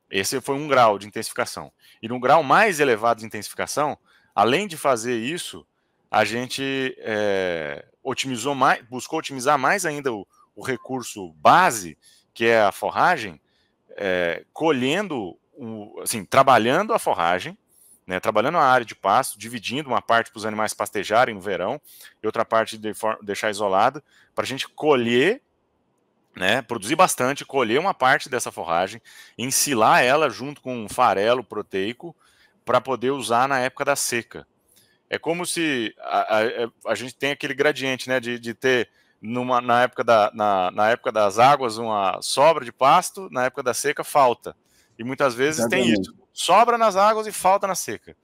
Esse foi um grau de intensificação. E num grau mais elevado de intensificação, além de fazer isso, a gente é, otimizou mais, buscou otimizar mais ainda o, o recurso base, que é a forragem, é, colhendo, o, assim, trabalhando a forragem, né, trabalhando a área de pasto, dividindo uma parte para os animais pastejarem no verão e outra parte de deixar isolada, para a gente colher, né, produzir bastante, colher uma parte dessa forragem, ensilar ela junto com um farelo proteico para poder usar na época da seca. É como se a, a, é, a gente tem aquele gradiente né, de, de ter numa, na, época da, na, na época das águas uma sobra de pasto, na época da seca falta. E muitas vezes Exatamente. tem isso sobra nas águas e falta na seca.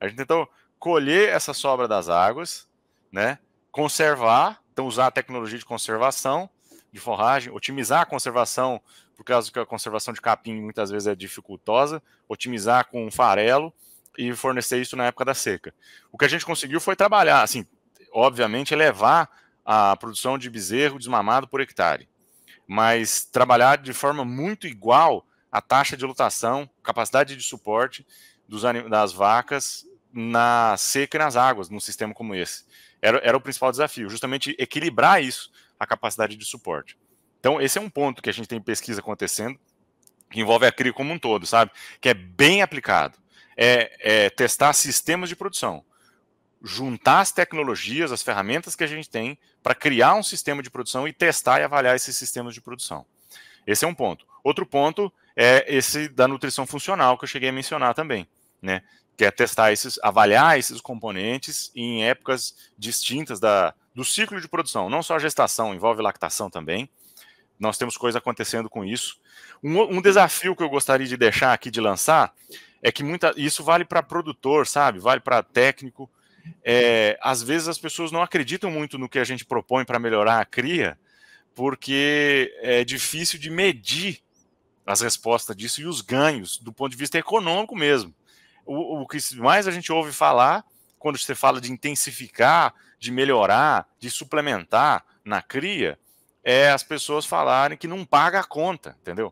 A gente então colher essa sobra das águas, né? Conservar, então usar a tecnologia de conservação de forragem, otimizar a conservação, por causa que a conservação de capim muitas vezes é dificultosa, otimizar com farelo e fornecer isso na época da seca. O que a gente conseguiu foi trabalhar, assim, obviamente elevar a produção de bezerro desmamado por hectare, mas trabalhar de forma muito igual a taxa de lotação, capacidade de suporte dos, das vacas na seca e nas águas, num sistema como esse. Era, era o principal desafio, justamente equilibrar isso, a capacidade de suporte. Então, esse é um ponto que a gente tem pesquisa acontecendo, que envolve a CRI como um todo, sabe? Que é bem aplicado. É, é testar sistemas de produção, juntar as tecnologias, as ferramentas que a gente tem para criar um sistema de produção e testar e avaliar esses sistemas de produção. Esse é um ponto. Outro ponto é esse da nutrição funcional que eu cheguei a mencionar também, né? Que é testar esses, avaliar esses componentes em épocas distintas da, do ciclo de produção, não só a gestação, envolve lactação também. Nós temos coisa acontecendo com isso. Um, um desafio que eu gostaria de deixar aqui de lançar é que muita, isso vale para produtor, sabe? Vale para técnico. É, às vezes as pessoas não acreditam muito no que a gente propõe para melhorar a cria, porque é difícil de medir as respostas disso e os ganhos do ponto de vista econômico mesmo. O, o que mais a gente ouve falar quando você fala de intensificar, de melhorar, de suplementar na cria, é as pessoas falarem que não paga a conta, entendeu?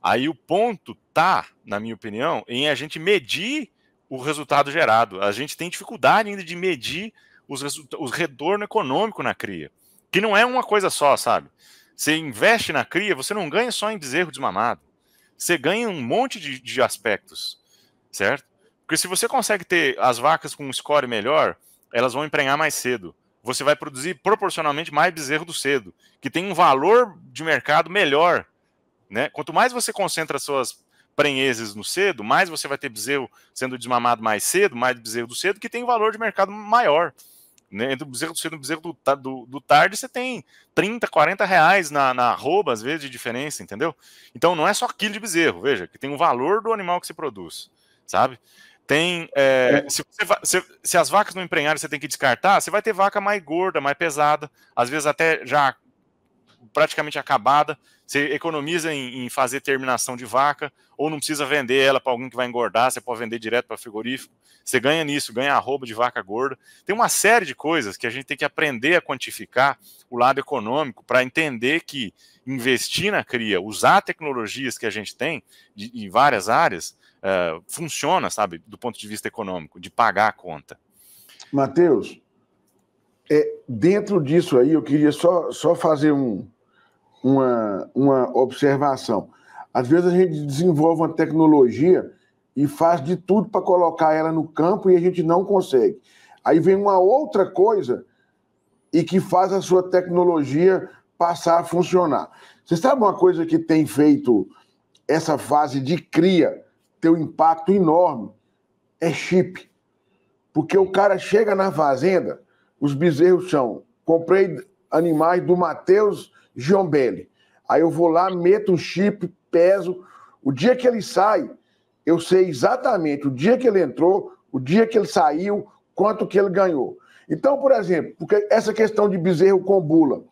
Aí o ponto tá, na minha opinião, em a gente medir o resultado gerado. A gente tem dificuldade ainda de medir os, os retorno econômico na cria, que não é uma coisa só, sabe? Você investe na cria, você não ganha só em bezerro desmamado. Você ganha um monte de, de aspectos, certo? Porque se você consegue ter as vacas com um score melhor, elas vão emprenhar mais cedo. Você vai produzir proporcionalmente mais bezerro do cedo, que tem um valor de mercado melhor. Né? Quanto mais você concentra suas prenheses no cedo, mais você vai ter bezerro sendo desmamado mais cedo, mais bezerro do cedo, que tem um valor de mercado maior. Né? Entre o bezerro do Ciro e o bezerro do, do, do tarde, você tem 30, 40 reais na, na arroba, às vezes, de diferença, entendeu? Então não é só quilo de bezerro, veja, que tem o valor do animal que se produz, sabe? Tem. É, é. se, se, se, as vacas não emprenharem, você tem que descartar, você vai ter vaca mais gorda, mais pesada, às vezes até já praticamente acabada, você economiza em, em, fazer terminação de vaca, ou não precisa vender ela para alguém que vai engordar, você pode vender direto para frigorífico, você ganha nisso, ganha arroba de vaca gorda. Tem uma série de coisas que a gente tem que aprender a quantificar o lado econômico para entender que investir na cria, usar tecnologias que a gente tem de, em várias áreas, uh, funciona, sabe, do ponto de vista econômico, de pagar a conta. Matheus, é, dentro disso aí, eu queria só, só fazer um, uma, uma observação. Às vezes a gente desenvolve uma tecnologia e faz de tudo para colocar ela no campo e a gente não consegue. Aí vem uma outra coisa e que faz a sua tecnologia passar a funcionar. Você sabe uma coisa que tem feito essa fase de cria ter um impacto enorme? É chip. Porque o cara chega na fazenda os bezerros são. Comprei animais do Matheus Giombelli. Aí eu vou lá, meto um chip, peso. O dia que ele sai, eu sei exatamente o dia que ele entrou, o dia que ele saiu, quanto que ele ganhou. Então, por exemplo, porque essa questão de bezerro com bula,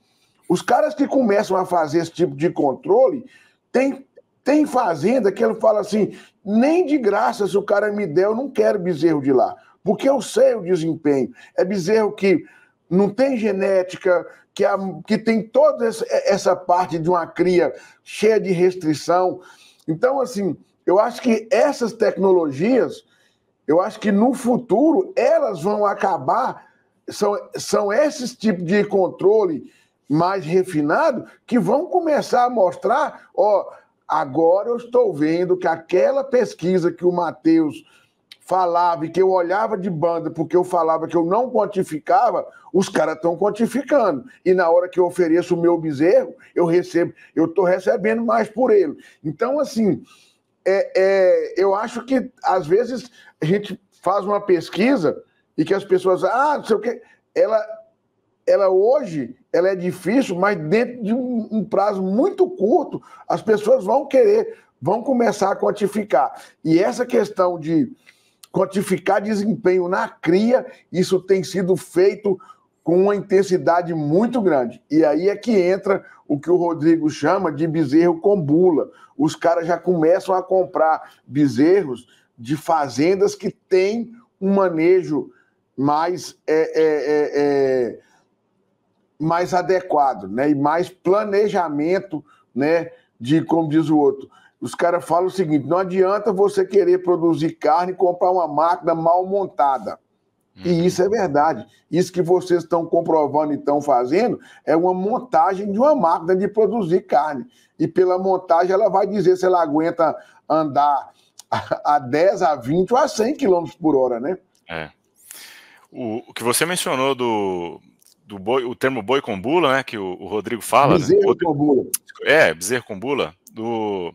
os caras que começam a fazer esse tipo de controle, tem, tem fazenda que ele fala assim, nem de graça se o cara me der, eu não quero bezerro de lá porque eu sei o desempenho. É bezerro que não tem genética, que, a, que tem toda essa, parte de uma cria cheia de restrição. Então, assim, eu acho que essas tecnologias, eu acho que no futuro elas vão acabar, são, são esses tipos de controle mais refinado que vão começar a mostrar, ó, agora eu estou vendo que aquela pesquisa que o Matheus falava e que eu olhava de banda porque eu falava que eu não quantificava, os caras estão quantificando. E na hora que eu ofereço o meu bezerro, eu recebo, eu estou recebendo mais por ele. Então, assim, é, é, eu acho que às vezes a gente faz uma pesquisa e que as pessoas, ah, não sei o quê, ela, ela hoje ela é difícil, mas dentro de um, um prazo muito curto, as pessoas vão querer, vão começar a quantificar. E essa questão de Quantificar desempenho na cria, isso tem sido feito com uma intensidade muito grande. E aí é que entra o que o Rodrigo chama de bezerro com bula. Os caras já começam a comprar bezerros de fazendas que têm um manejo mais, é, é, é, é mais adequado né? e mais planejamento né? de, como diz o outro, os caras falam o seguinte: não adianta você querer produzir carne e comprar uma máquina mal montada. E uhum. isso é verdade. Isso que vocês estão comprovando e estão fazendo é uma montagem de uma máquina de produzir carne. E pela montagem ela vai dizer se ela aguenta andar a 10, a 20 ou a 100 km por hora, né? É. O, o que você mencionou do, do boi, o termo boi com bula, né, que o, o Rodrigo fala. Né? Bezerro né? com bula. É, bezerro com bula. Do,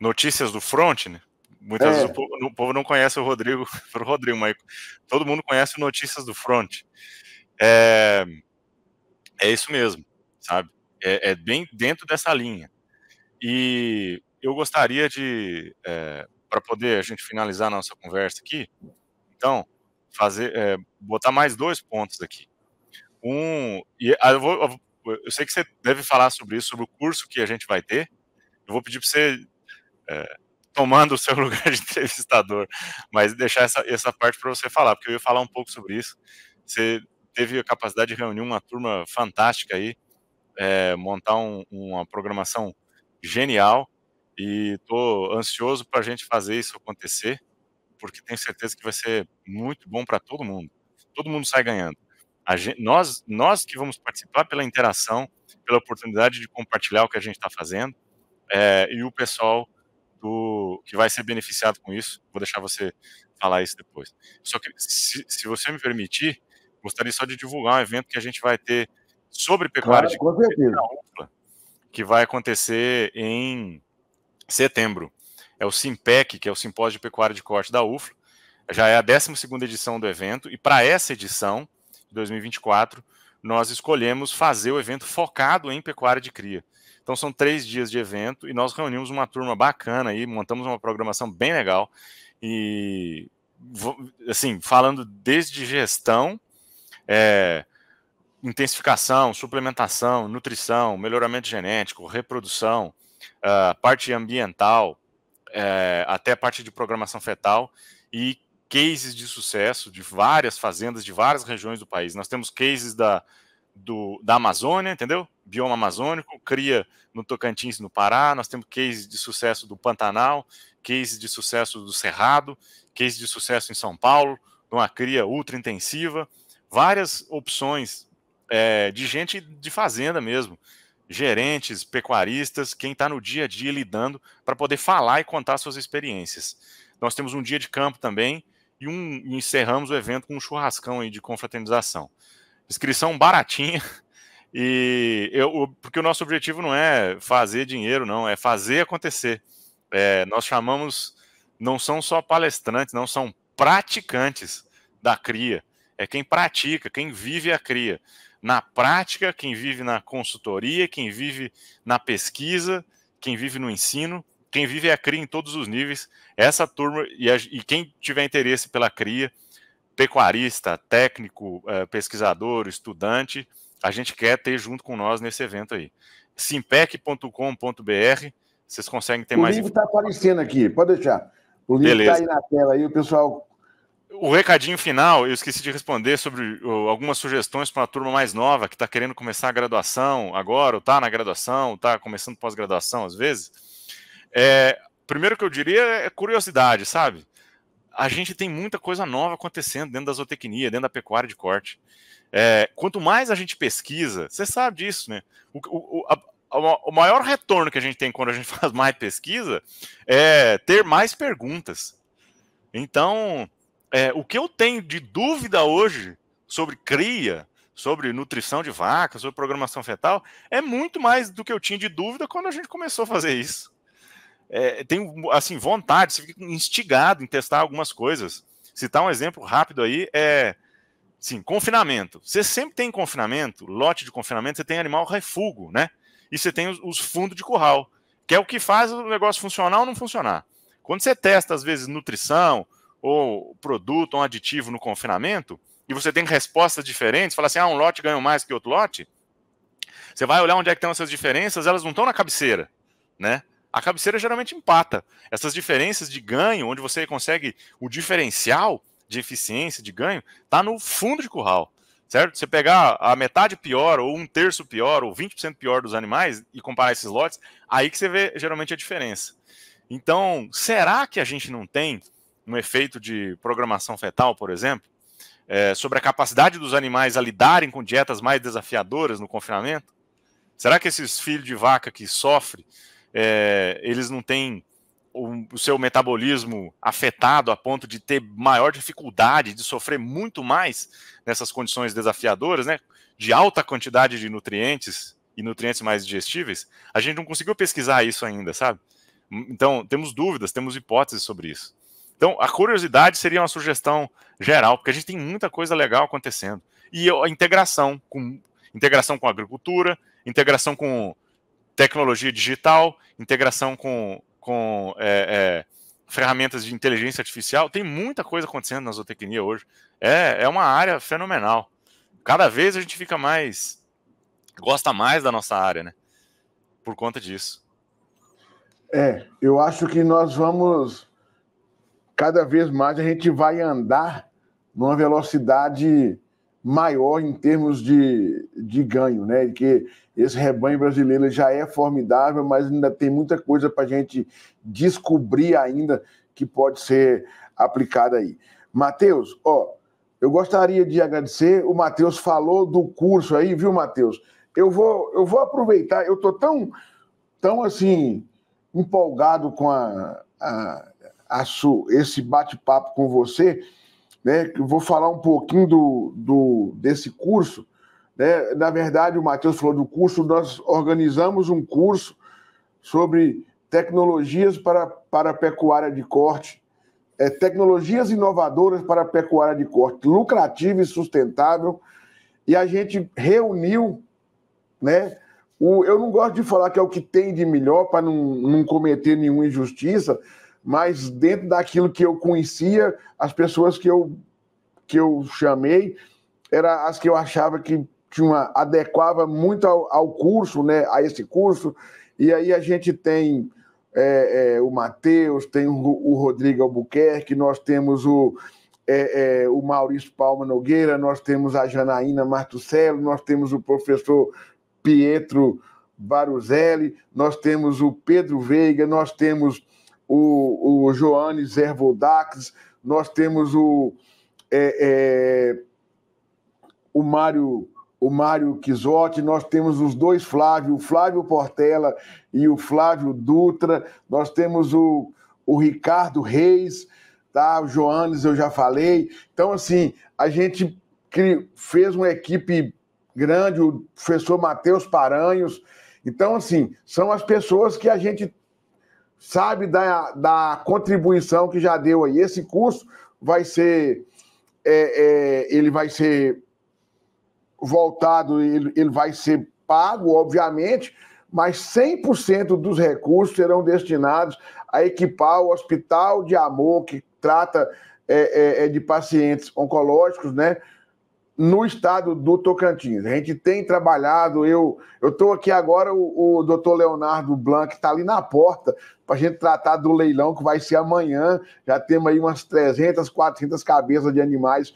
notícias do front, né? Muitas é. vezes o é. povo, o povo, não conhece o Rodrigo, o Rodrigo, mas todo mundo conhece notícias do front. É, é isso mesmo, sabe? É, é, bem dentro dessa linha. E eu gostaria de, é, para poder a gente finalizar a nossa conversa aqui, então, fazer, é, botar mais dois pontos aqui. Um, e ah, eu, vou, eu, sei que você deve falar sobre isso, sobre o curso que a gente vai ter. Eu vou pedir para você é, tomando o seu lugar de entrevistador, mas deixar essa, essa parte para você falar, porque eu ia falar um pouco sobre isso. Você teve a capacidade de reunir uma turma fantástica aí, é, montar um, uma programação genial e estou ansioso para a gente fazer isso acontecer, porque tenho certeza que vai ser muito bom para todo mundo. Todo mundo sai ganhando. Gente, nós, nós que vamos participar pela interação, pela oportunidade de compartilhar o que a gente está fazendo, é, e o pessoal do que vai ser beneficiado com isso. Vou deixar você falar isso depois. Só que, se, se você me permitir, gostaria só de divulgar um evento que a gente vai ter sobre pecuária claro, de certeza. UFLA, que vai acontecer em setembro. É o Simpec, que é o Simpósio de Pecuária de Corte da UFLA. Já é a 12 edição do evento e para essa edição, 2024, nós escolhemos fazer o evento focado em pecuária de cria. Então são três dias de evento e nós reunimos uma turma bacana aí, montamos uma programação bem legal e assim falando desde gestão, é, intensificação, suplementação, nutrição, melhoramento genético, reprodução, a ah, parte ambiental, é, até a parte de programação fetal e cases de sucesso de várias fazendas de várias regiões do país. Nós temos cases da do, da Amazônia, entendeu? Bioma amazônico, cria no Tocantins, no Pará. Nós temos case de sucesso do Pantanal, case de sucesso do Cerrado, case de sucesso em São Paulo, uma cria ultra intensiva. Várias opções é, de gente de fazenda mesmo, gerentes, pecuaristas, quem está no dia a dia lidando para poder falar e contar suas experiências. Nós temos um dia de campo também e, um, e encerramos o evento com um churrascão aí de confraternização inscrição baratinha. E eu, porque o nosso objetivo não é fazer dinheiro, não, é fazer acontecer. É, nós chamamos, não são só palestrantes, não são praticantes da cria. É quem pratica, quem vive a cria. Na prática, quem vive na consultoria, quem vive na pesquisa, quem vive no ensino, quem vive a cria em todos os níveis. Essa turma, e, a, e quem tiver interesse pela cria, pecuarista, técnico, eh, pesquisador, estudante, a gente quer ter junto com nós nesse evento aí. simpec.com.br, vocês conseguem ter o mais... O livro está aparecendo aqui, pode deixar. O livro está aí na tela, aí o pessoal... O recadinho final, eu esqueci de responder sobre algumas sugestões para uma turma mais nova que está querendo começar a graduação agora, ou está na graduação, ou está começando pós-graduação às vezes. É, primeiro que eu diria é curiosidade, sabe? a gente tem muita coisa nova acontecendo dentro da zootecnia, dentro da pecuária de corte. É, quanto mais a gente pesquisa, você sabe disso, né? O, o, a, o, maior retorno que a gente tem quando a gente faz mais pesquisa é ter mais perguntas. Então, é, o que eu tenho de dúvida hoje sobre cria, sobre nutrição de vaca, sobre programação fetal, é muito mais do que eu tinha de dúvida quando a gente começou a fazer isso é, tem assim vontade, você fica instigado em testar algumas coisas. Citar um exemplo rápido aí é, sim, confinamento. Você sempre tem confinamento, lote de confinamento, você tem animal refúgio, né? E você tem os, os fundos de curral, que é o que faz o negócio funcionar ou não funcionar. Quando você testa às vezes nutrição ou produto, ou um aditivo no confinamento, e você tem respostas diferentes, fala assim, ah, um lote ganhou mais que outro lote, você vai olhar onde é que estão essas diferenças, elas não estão na cabeceira, né? a cabeceira geralmente empata. Essas diferenças de ganho, onde você consegue o diferencial de eficiência, de ganho, tá no fundo de curral, certo? Você pegar a metade pior, ou um terço pior, ou 20% pior dos animais e comparar esses lotes, aí que você vê geralmente a diferença. Então, será que a gente não tem um efeito de programação fetal, por exemplo, é, sobre a capacidade dos animais a lidarem com dietas mais desafiadoras no confinamento? Será que esses filhos de vaca que sofrem é, eles não têm o, o seu metabolismo afetado a ponto de ter maior dificuldade, de sofrer muito mais nessas condições desafiadoras, né? De alta quantidade de nutrientes e nutrientes mais digestíveis, a gente não conseguiu pesquisar isso ainda, sabe? Então, temos dúvidas, temos hipóteses sobre isso. Então, a curiosidade seria uma sugestão geral, porque a gente tem muita coisa legal acontecendo. E a integração com integração com a agricultura, integração com tecnologia digital, integração com, com é, é, ferramentas de inteligência artificial. Tem muita coisa acontecendo na zootecnia hoje. É, é uma área fenomenal. Cada vez a gente fica mais. gosta mais da nossa área, né? Por conta disso. É, eu acho que nós vamos. Cada vez mais a gente vai andar numa velocidade maior em termos de, de ganho, né? Que esse rebanho brasileiro já é formidável, mas ainda tem muita coisa para a gente descobrir ainda que pode ser aplicada aí. Matheus, ó, eu gostaria de agradecer. O Matheus falou do curso aí, viu, Matheus? Eu vou, eu vou aproveitar. Eu tô tão, tão assim empolgado com a, a, a su, esse bate-papo com você né? vou falar um pouquinho do, do desse curso. Né? Na verdade, o Matheus falou do curso, nós organizamos um curso sobre tecnologias para, para a pecuária de corte, é, tecnologias inovadoras para a pecuária de corte, lucrativa e sustentável. E a gente reuniu, né? O, eu não gosto de falar que é o que tem de melhor para não, não cometer nenhuma injustiça, mas dentro daquilo que eu conhecia, as pessoas que eu, que eu chamei eram as que eu achava que tinha adequava muito ao, ao curso, né, a esse curso. E aí a gente tem é, é, o Matheus, tem o, o, Rodrigo Albuquerque, nós temos o, é, é, o Maurício Palma Nogueira, nós temos a Janaína Martucelo, nós temos o professor Pietro Baruzelli, nós temos o Pedro Veiga, nós temos o, o Joannes Ervodax, nós temos o, é, é, o Mário o Mário Quisotti, nós temos os dois Flávio, o Flávio Portela e o Flávio Dutra, nós temos o, o Ricardo Reis, tá? o Joanes eu já falei. Então, assim, a gente fez uma equipe grande, o professor Matheus Paranhos. Então, assim, são as pessoas que a gente sabe da, da contribuição que já deu aí. Esse curso vai ser. É, é, ele vai ser voltado, ele, ele vai ser pago, obviamente, mas 100% dos recursos serão destinados a equipar o Hospital de Amor, que trata é, é, é de pacientes oncológicos, né? no estado do Tocantins. A gente tem trabalhado, eu estou aqui agora, o, o doutor Leonardo Blanc está ali na porta para a gente tratar do leilão que vai ser amanhã. Já temos aí umas 300, 400 cabeças de animais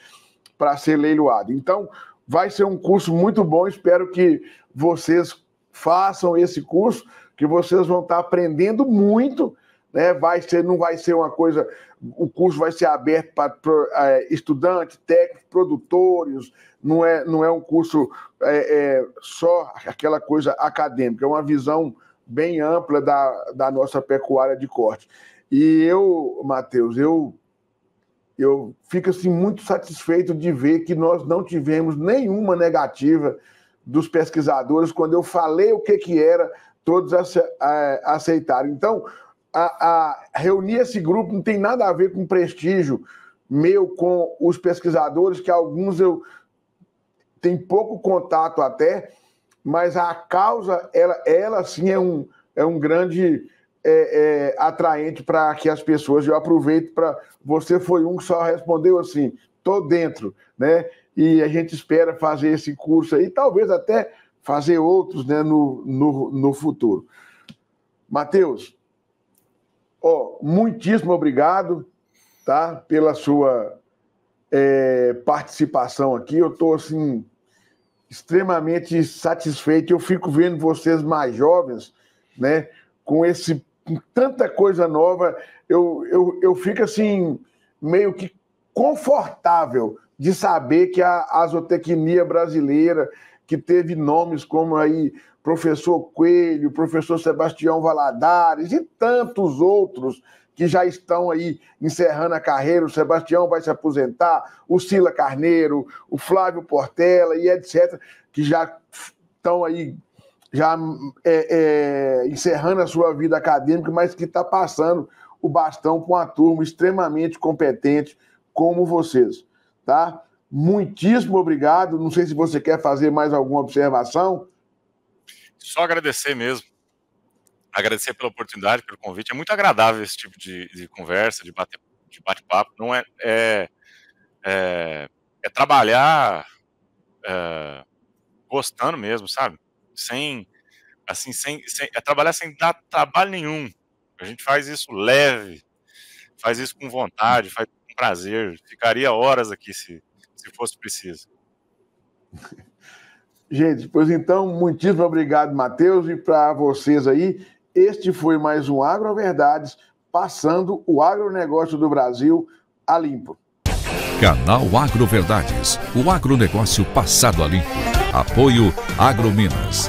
para ser leiloado. Então, vai ser um curso muito bom, espero que vocês façam esse curso, que vocês vão estar tá aprendendo muito né? Vai ser, não vai ser uma coisa, o curso vai ser aberto para é, estudantes, técnicos, produtores, não é, não é um curso é, é, só aquela coisa acadêmica, é uma visão bem ampla da, da nossa pecuária de corte. E eu, Matheus, eu, eu fico assim, muito satisfeito de ver que nós não tivemos nenhuma negativa dos pesquisadores quando eu falei o que, que era, todos é, aceitaram. Então, a, a reunir esse grupo não tem nada a ver com prestígio meu com os pesquisadores, que alguns eu tenho pouco contato até, mas a causa, ela, ela sim é um, é um grande é, é, atraente para que as pessoas. Eu aproveito para. Você foi um que só respondeu assim: estou dentro, né? E a gente espera fazer esse curso aí, talvez até fazer outros né, no, no, no futuro. Matheus, Ó, oh, muitíssimo obrigado, tá? Pela sua é, participação aqui. Eu estou, assim, extremamente satisfeito. Eu fico vendo vocês mais jovens, né? Com esse com tanta coisa nova, eu, eu, eu fico assim, meio que confortável de saber que a azotecnia brasileira, que teve nomes como aí professor Coelho, professor Sebastião Valadares e tantos outros que já estão aí encerrando a carreira. O Sebastião vai se aposentar, o Sila Carneiro, o Flávio Portela e etc., que já estão aí já é, é, encerrando a sua vida acadêmica, mas que está passando o bastão com uma turma extremamente competente como vocês, tá? Muitíssimo obrigado. Não sei se você quer fazer mais alguma observação. Só agradecer mesmo. Agradecer pela oportunidade, pelo convite. É muito agradável esse tipo de, de conversa, de bate-papo. De bate -papo. Não é, é, é, é trabalhar é, gostando mesmo, sabe? Sem, assim, sem, sem, é trabalhar sem dar trabalho nenhum. A gente faz isso leve, faz isso com vontade, faz com prazer. Ficaria horas aqui se, se fosse preciso. Gente, pois então, muitíssimo obrigado, Matheus, e para vocês aí, este foi mais um Agro Verdades, passando o agronegócio do Brasil a limpo. Canal Agro Verdades, o agronegócio passado a limpo. Apoio AgroMinas.